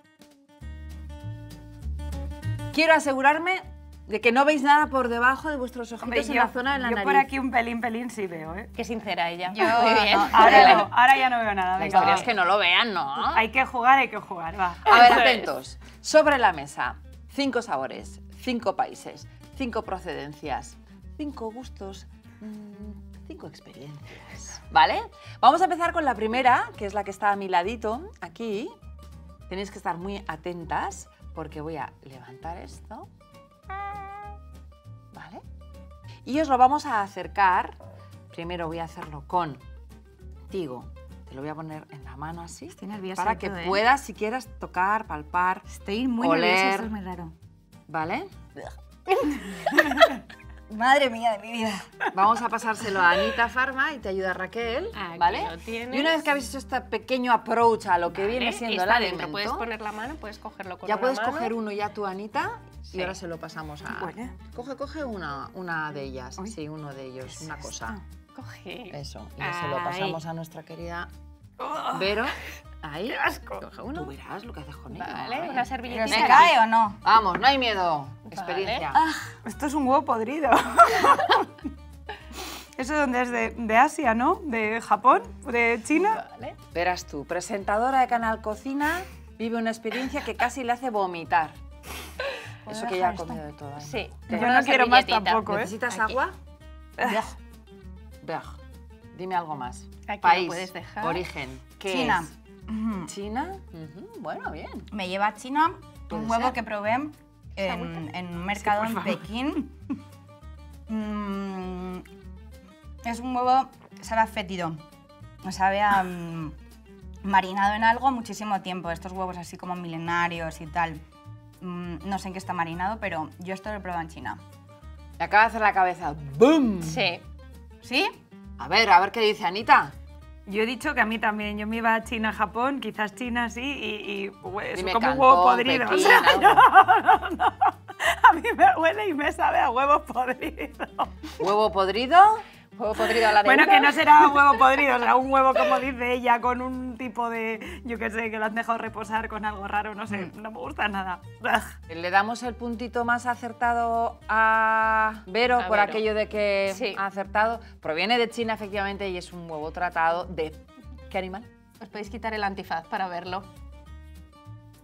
Quiero asegurarme de que no veis nada por debajo de vuestros ojitos en la zona de la Yo por aquí un pelín, pelín sí veo, ¿eh? Qué sincera ella. Muy bien. *laughs* ahora, ya no veo nada. La historia es que no lo vean, ¿no? Hay que jugar, hay que jugar, A ver, atentos. Sobre la mesa, cinco sabores, cinco países, cinco procedencias, cinco gustos, mm, cinco experiencias, ¿vale? Vamos a empezar con la primera, que es la que está a mi ladito, aquí. Tenéis que estar muy atentas porque voy a levantar esto ¿Vale? Y os lo vamos a acercar. Primero voy a hacerlo con. Digo, Te lo voy a poner en la mano así. Para que ¿eh? puedas, si quieres, tocar, palpar. Estoy muy eso es muy raro. ¿Vale? *laughs* Madre mía de mi vida. Vamos a pasárselo a Anita Farma y te ayuda Raquel, ah, ¿vale? Y una vez que habéis hecho este pequeño approach a lo que viene siendo el alimento, puedes poner la mano, puedes cogerlo con ya puedes coger uno ya tu Anita y ahora se lo pasamos a... Coge, una, una de ellas, sí, uno de ellos, una cosa. Coge. Eso, y se lo pasamos a nuestra querida oh. Vero. Ahí. Qué Coge uno. Tú verás lo que haces con ella. ¿Me cae o no? Vamos, no hay miedo. Experiencia. Ah. Ah, esto es un huevo podrido. *laughs* Eso es donde es de, Asia, ¿no? De Japón, de China. Verás tú, presentadora de Canal Cocina, vive una experiencia que casi le hace vomitar. Eso que ya ha comido de todo. ¿eh? Sí. Yo no quiero más tampoco, ¿eh? ¿Necesitas agua? Berg. Berg. Dime algo más. País. puedes dejar. Origen. China. China. Bueno, bien. Me lleva a China un huevo que probé en, un mercado en Pekín. *laughs* Mm, es un huevo, sabe a fétido. Sabe a mm, marinado en algo muchísimo tiempo. Estos huevos así como milenarios y tal. Mm, no sé en qué está marinado, pero yo esto lo he probado en China. me acaba de hacer la cabeza. ¡Bum! Sí. ¿Sí? A ver, a ver qué dice Anita. Yo he dicho que a mí también, yo me iba a China, Japón, quizás China sí, y, y pues, como un huevo podrido. *laughs* A mí me huele y me sabe a huevo podrido. ¿Huevo podrido? la Bueno, que no será un huevo podrido, será un huevo, como dice ella, con un tipo de, yo qué sé, que lo han dejado reposar con algo raro, no sé, mm. no me gusta nada. Eh, le damos el puntito más acertado a Vero por aquello de que ha acertado. Proviene de China, efectivamente, y es un huevo tratado de... ¿Qué animal? Os podéis quitar el antifaz para verlo.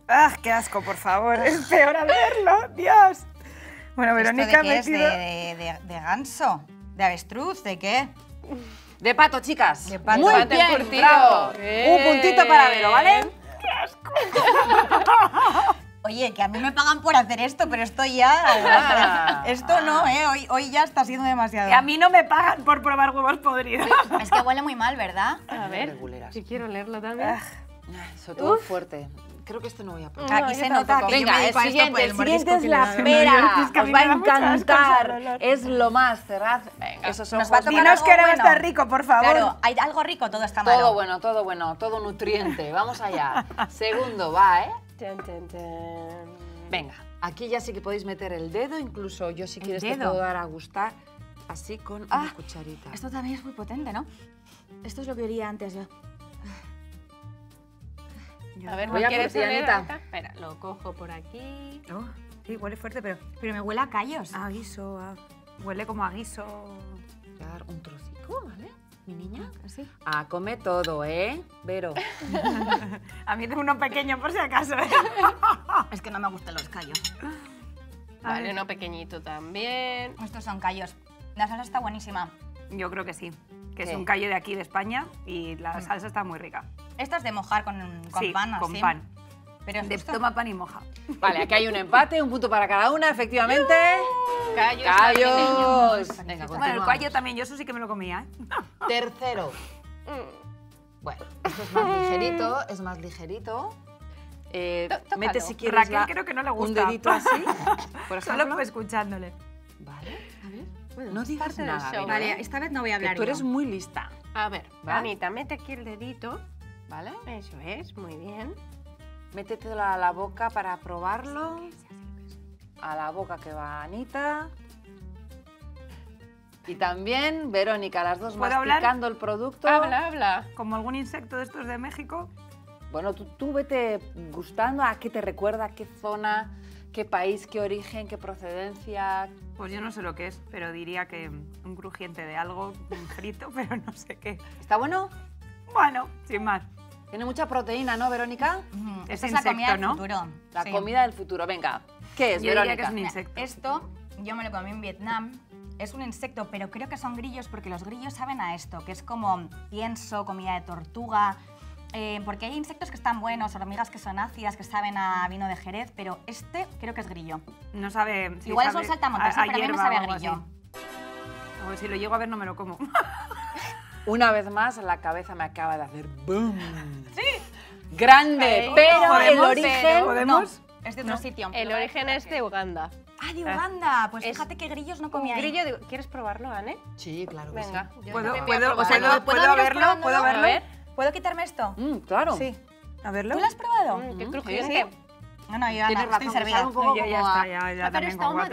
¡Ah, qué asco, por favor! es peor verlo, Dios. Bueno, Verónica ha metido... de, de, de ganso. ¿De avestruz? ¿De qué? De pato, chicas. De pato. Muy Un puntito para Vero, ¿vale? *laughs* Oye, que a mí me pagan por hacer esto, pero esto ya... Ah. esto no, ¿eh? Hoy, hoy ya está siendo demasiado. Que a mí no me pagan por probar huevos podridos. *laughs* Es que huele muy mal, ¿verdad? A ver, que quiero leerlo también. Ah, eso todo fuerte. Creo que este no voy a poner. Aquí ah, se nota que Venga, yo me el siguiente, el siguiente es la pera. Os va a encantar. Es lo más. Cerrad Venga, esos son Nos Dinos que no está rico, por favor. hay algo rico, todo está malo. Todo bueno, todo bueno, todo nutriente. Vamos allá. *laughs* Segundo va, ¿eh? Venga. Aquí ya sí que podéis meter el dedo, incluso yo si quieres te puedo dar a gustar así con una ah, cucharita. Esto también es muy potente, ¿no? Esto es lo que oía antes yo a ver, ¿no Espera, lo cojo por aquí. Oh, sí, huele fuerte, pero... Pero me huele a callos. A guiso, Huele como a guiso. Voy a dar un trocito, ¿vale? mi niña, así. Ah, come todo, ¿eh? Vero. *laughs* a mí tengo uno pequeño, por si acaso. ¿eh? *laughs* es que no me gustan los callos. Vale, uno pequeñito también. Estos son callos. La salsa está buenísima. Yo creo que sí. Que es un callo de aquí, de España, y la salsa está muy rica. Esta es de mojar con, con sí, pan, con pan. Pero de, toma pan y moja. Vale, aquí hay un empate, un punto para cada una, efectivamente. Callos. Callos. bueno, el callo también, yo eso sí que me lo comía. ¿eh? *laughs* Tercero. Bueno, esto es más ligerito, es más ligerito. Eh, mete si quieres Raquel creo que no le gusta. un dedito así, *laughs* por ejemplo. Solo escuchándole. Vale, a ver. no digas nada. ¿eh? vale, esta vez no voy a hablar que Tú eres muy lista. A ver, vanita, Anita, mete aquí el dedito. Eso es, muy bien. Métetelo a la boca para probarlo. A la boca que va Anita. Y también Verónica, las dos masticando hablar? el producto. Habla, habla. Como algún insecto de estos de México. Bueno, tú, tú vete gustando a qué te recuerda, qué zona, qué país, qué origen, qué procedencia. Pues yo no sé lo que es, pero diría que un crujiente de algo, un grito, *laughs* pero no sé qué. ¿Está bueno? Bueno, sin más. Tiene mucha proteína, ¿no, Verónica? es, la comida del futuro. La comida del futuro, venga. ¿Qué es, Verónica? Diría que es un insecto. Esto yo me lo comí en Vietnam. Es un insecto, pero creo que son grillos porque los grillos saben a esto, que es como pienso, comida de tortuga, eh, porque hay insectos que están buenos, hormigas que son ácidas, que saben a vino de Jerez, pero este creo que es grillo. No sabe... Igual es un saltamontes, pero a mí me sabe a grillo. si lo llego a ver no me lo como. *laughs* Una vez más, la cabeza me acaba de hacer boom. Sí. Grande, pero el origen... ¿Podemos? Es de otro sitio. El origen es de Uganda. Ah, de ah. Uganda. Pues fíjate que grillos no comía. Grillo, ¿quieres probarlo, Anne? Sí, claro. Venga. ¿Puedo, ¿puedo, verlo? ¿Puedo verlo? ¿Puedo quitarme esto? Mm, claro. Sí. A verlo. ¿Tú lo has probado? Mm, qué mm, crujiente. Sí, sí. No, no, Tienes razón, estoy servida. ya está, ya, ya pero está un o sea,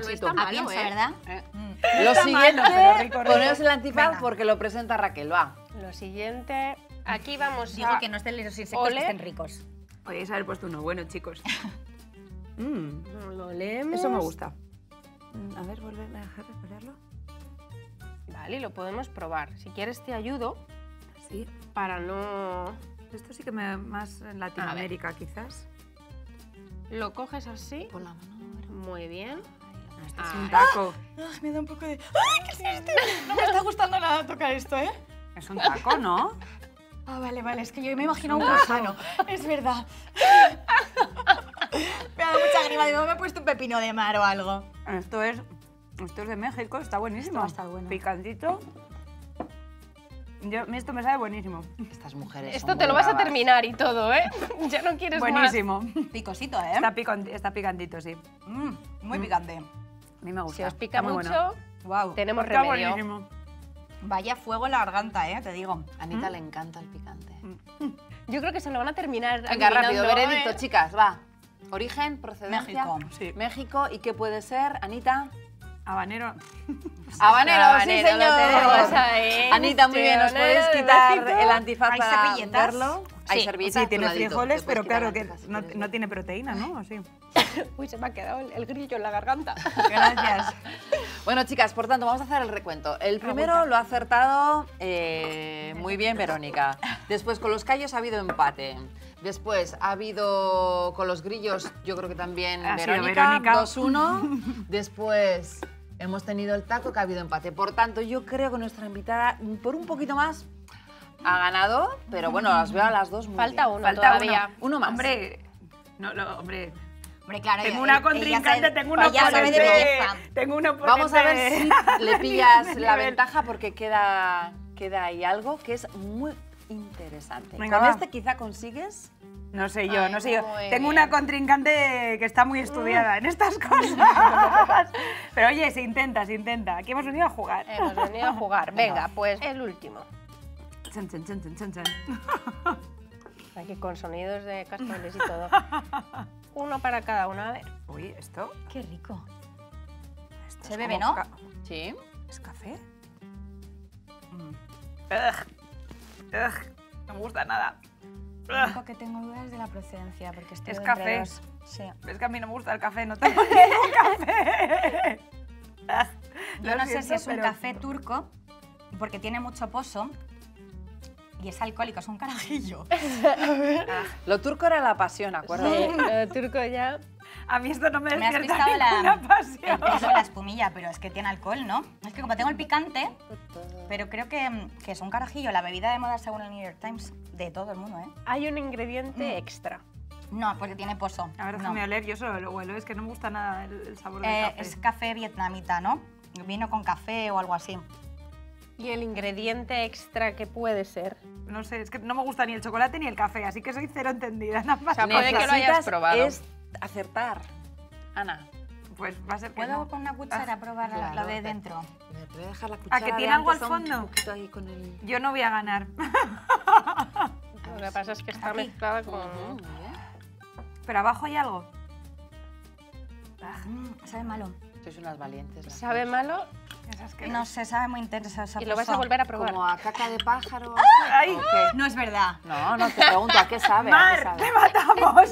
no está pienso, ¿eh? ¿verdad? ¿Eh? Mm. Lo siguiente, malo, el antifaz porque lo presenta Raquel, va. Lo siguiente, aquí vamos Digo que no estén lisos insectos estén ricos. Podéis haber puesto uno bueno, chicos. *laughs* Mm. Lo leemos. Eso me gusta. Mm, a ver, volverme a dejar de ponerlo. Vale, lo podemos probar. Si quieres te ayudo. Sí. Para no... Esto sí que me... más en Latinoamérica, quizás. Lo coges así. Con la mano. Muy bien. Ah, este es ah, un eh. taco. Ah, me da un poco de... ¡Ay, qué es No me está gustando nada tocar esto, ¿eh? Es un taco, ¿no? Ah, vale, vale. Es que yo me imagino un gusano. es verdad. me ha dado mucha grima. Digo, me he puesto un pepino de mar o algo. Esto es... Esto es de México. Está buenísimo. Está bueno. Picantito esto me sabe buenísimo. Estas mujeres. Esto te lo vas a terminar y todo, ¿eh? *laughs* ya no quieres buenísimo. más. Buenísimo. Picosito, ¿eh? Está, picantito, sí. Mm, muy mm. picante. A mí me gusta. Si os pica mucho, wow. tenemos remedio. Vaya fuego en la garganta, ¿eh? Te digo. A mm. Anita le encanta el picante. Yo creo que se lo van a terminar. Venga, rápido, ¿eh? veredicto, chicas, va. Origen, procedencia. México. Sí. México. ¿Y qué puede ser, Anita? Habanero. Habanero, *laughs* ah, Habanero, sí Anita, muy bien, nos puedes quitar el antifaz ¿Hay para verlo. Hay sí, servilletas. tiene frijoles, pero claro, que no, tiene proteína, ¿no? Así, *laughs* Uy, se me ha quedado el, grillo en la garganta. *laughs* Gracias. bueno, chicas, por tanto, vamos a hacer el recuento. El primero lo ha acertado eh, muy bien Verónica. Después, con los callos ha habido empate. Después ha habido con los grillos, yo creo que también Verónica, 2-1. *laughs* Después hemos tenido el taco que ha habido empate. Por tanto, yo creo que nuestra invitada, por un poquito más, ha ganado, pero bueno, las veo a las dos muy Falta uno todavía. Uno. más. Hombre, no, lo, hombre. Hombre, claro, tengo una contrincante, tengo una oponente. Tengo una oponente. Vamos a ver si le *laughs* pillas la ventaja porque queda, queda ahí algo que es muy interesante. Venga, Con este quizá consigues no sé yo, no sé yo. Tengo una contrincante que está muy estudiada en estas mm. cosas. *laughs* Pero oye, se intenta, se intenta. Aquí hemos venido a jugar. Hemos venido a jugar. *laughs* Venga, pues el último. Chan, chan, chan, chan, chan. *laughs* Aquí con sonidos de cascabeles y todo. Uno para cada uno, a ver. Uy, ¿esto? Qué rico. se bebe, ¿no? Sí. ¿Es café? Mm no me gusta nada. Lo que tengo dudas de la procedencia, porque Es café. Es que a mí no me gusta el café, no tengo *laughs* ningún café. Yo no sé si es un café turco, porque tiene mucho pozo y es alcohólico, es un carajillo. *laughs* Lo turco era la pasión, acuerdo Sí, lo turco ya... A mí esto no me despierta ¿Me has ninguna la... pasión. espumilla, pero es que tiene alcohol, ¿no? Es que como tengo el picante, pero creo que, es un carajillo, la bebida de moda según el New York Times, de todo el mundo, ¿eh? Hay un ingrediente mm. extra. No, porque tiene pozo. A ver, déjame no. oler, yo solo lo huelo, es que no me gusta nada el, sabor del eh, café. Es café vietnamita, ¿no? Vino con café o algo así. ¿Y el ingrediente extra que puede ser? No sé, es que no me gusta ni el chocolate ni el café, así que soy cero entendida. *laughs* Nada más. O sea, que lo hayas probado acertar. Ana. Pues va a ser ¿Puedo con una cuchara ah, probar la de dentro? ¿Me a dejar la ah, cuchara? ¿A que tiene algo al fondo? Yo no voy a ganar. *laughs* *laughs* Lo que pasa es que está mezclada con... Pero abajo hay algo. Ah, sabe malo. Sois unas valientes. Sabe malo no sé, sabe muy intensa ¿Y lo vas a volver a probar? ¿Como a caca de pájaro? ¡Ah! Ay, no es verdad. No, no, te pregunto, ¿a qué sabe? Mar, qué te matamos!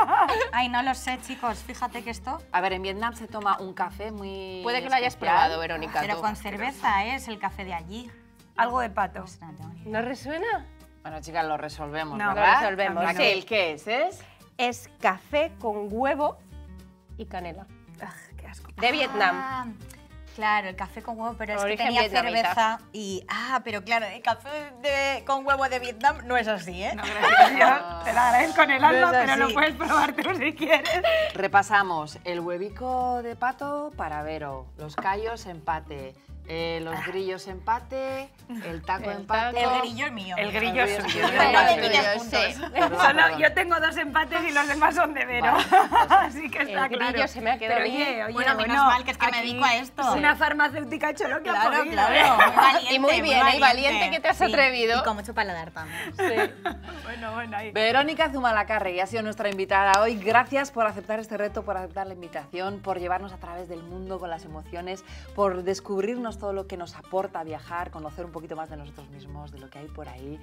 *laughs* Ay, no lo sé, chicos, fíjate que esto... A ver, en Vietnam se toma un café muy... Puede que lo hayas probado, Verónica. Pero con cerveza, ¿eh? es el café de allí. Algo de pato. ¿No resuena? Bueno, chicas, lo resolvemos, no, Lo resolvemos. Sí, ¿qué es? es? Es café con huevo y canela. Ah, qué asco. De Vietnam. Ah. Claro, el café con huevo, pero es que tenía cerveza y... Ah, pero claro, el café con huevo de Vietnam no es así, ¿eh? No, gracias. *laughs* te la agradezco en el alma, pero lo puedes probar si quieres. Repasamos el huevico de pato para Vero, los callos empate, eh, los ah. grillos empate, el taco empate. El grillo es mío. El grillo es mío. yo tengo dos empates y los demás son de Vero. *laughs* Así que está el grillo claro. se me ha quedado Pero, bien. Oye, oye, bueno, menos mal que es que me dedico a esto. Es una farmacéutica hecho que claro, ha podido. Claro, ¿eh? *laughs* Y muy bien, muy valiente. que te has atrevido. y con mucho paladar también. Sí. *laughs* bueno, bueno. Ahí. Verónica Zumalacarre ha sido nuestra invitada hoy. Gracias por aceptar este reto, por aceptar la invitación, por llevarnos a través del mundo con las emociones, por descubrirnos todo lo que nos aporta viajar, conocer un poquito más de nosotros mismos, de lo que hay por ahí.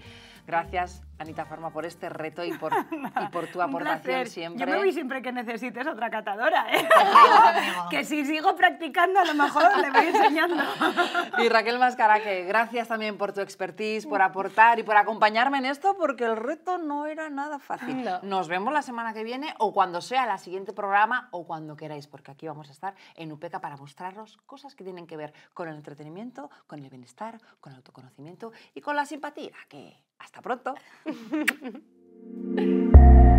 Gracias, Anita Farma, por este reto y por, *laughs* tu aportación siempre. Yo me voy siempre que necesites otra catadora, ¿eh? *laughs* que si sigo practicando, a lo mejor le voy enseñando. *laughs* y Raquel Mascaraque, gracias también por tu expertise, por aportar y por acompañarme en esto, porque el reto no era nada fácil. Nos vemos la semana que viene o cuando sea la siguiente programa o cuando queráis, porque aquí vamos a estar en UPECA para mostraros cosas que tienen que ver con el entretenimiento, con el bienestar, con el autoconocimiento y con la simpatía, que hasta pronto. *laughs*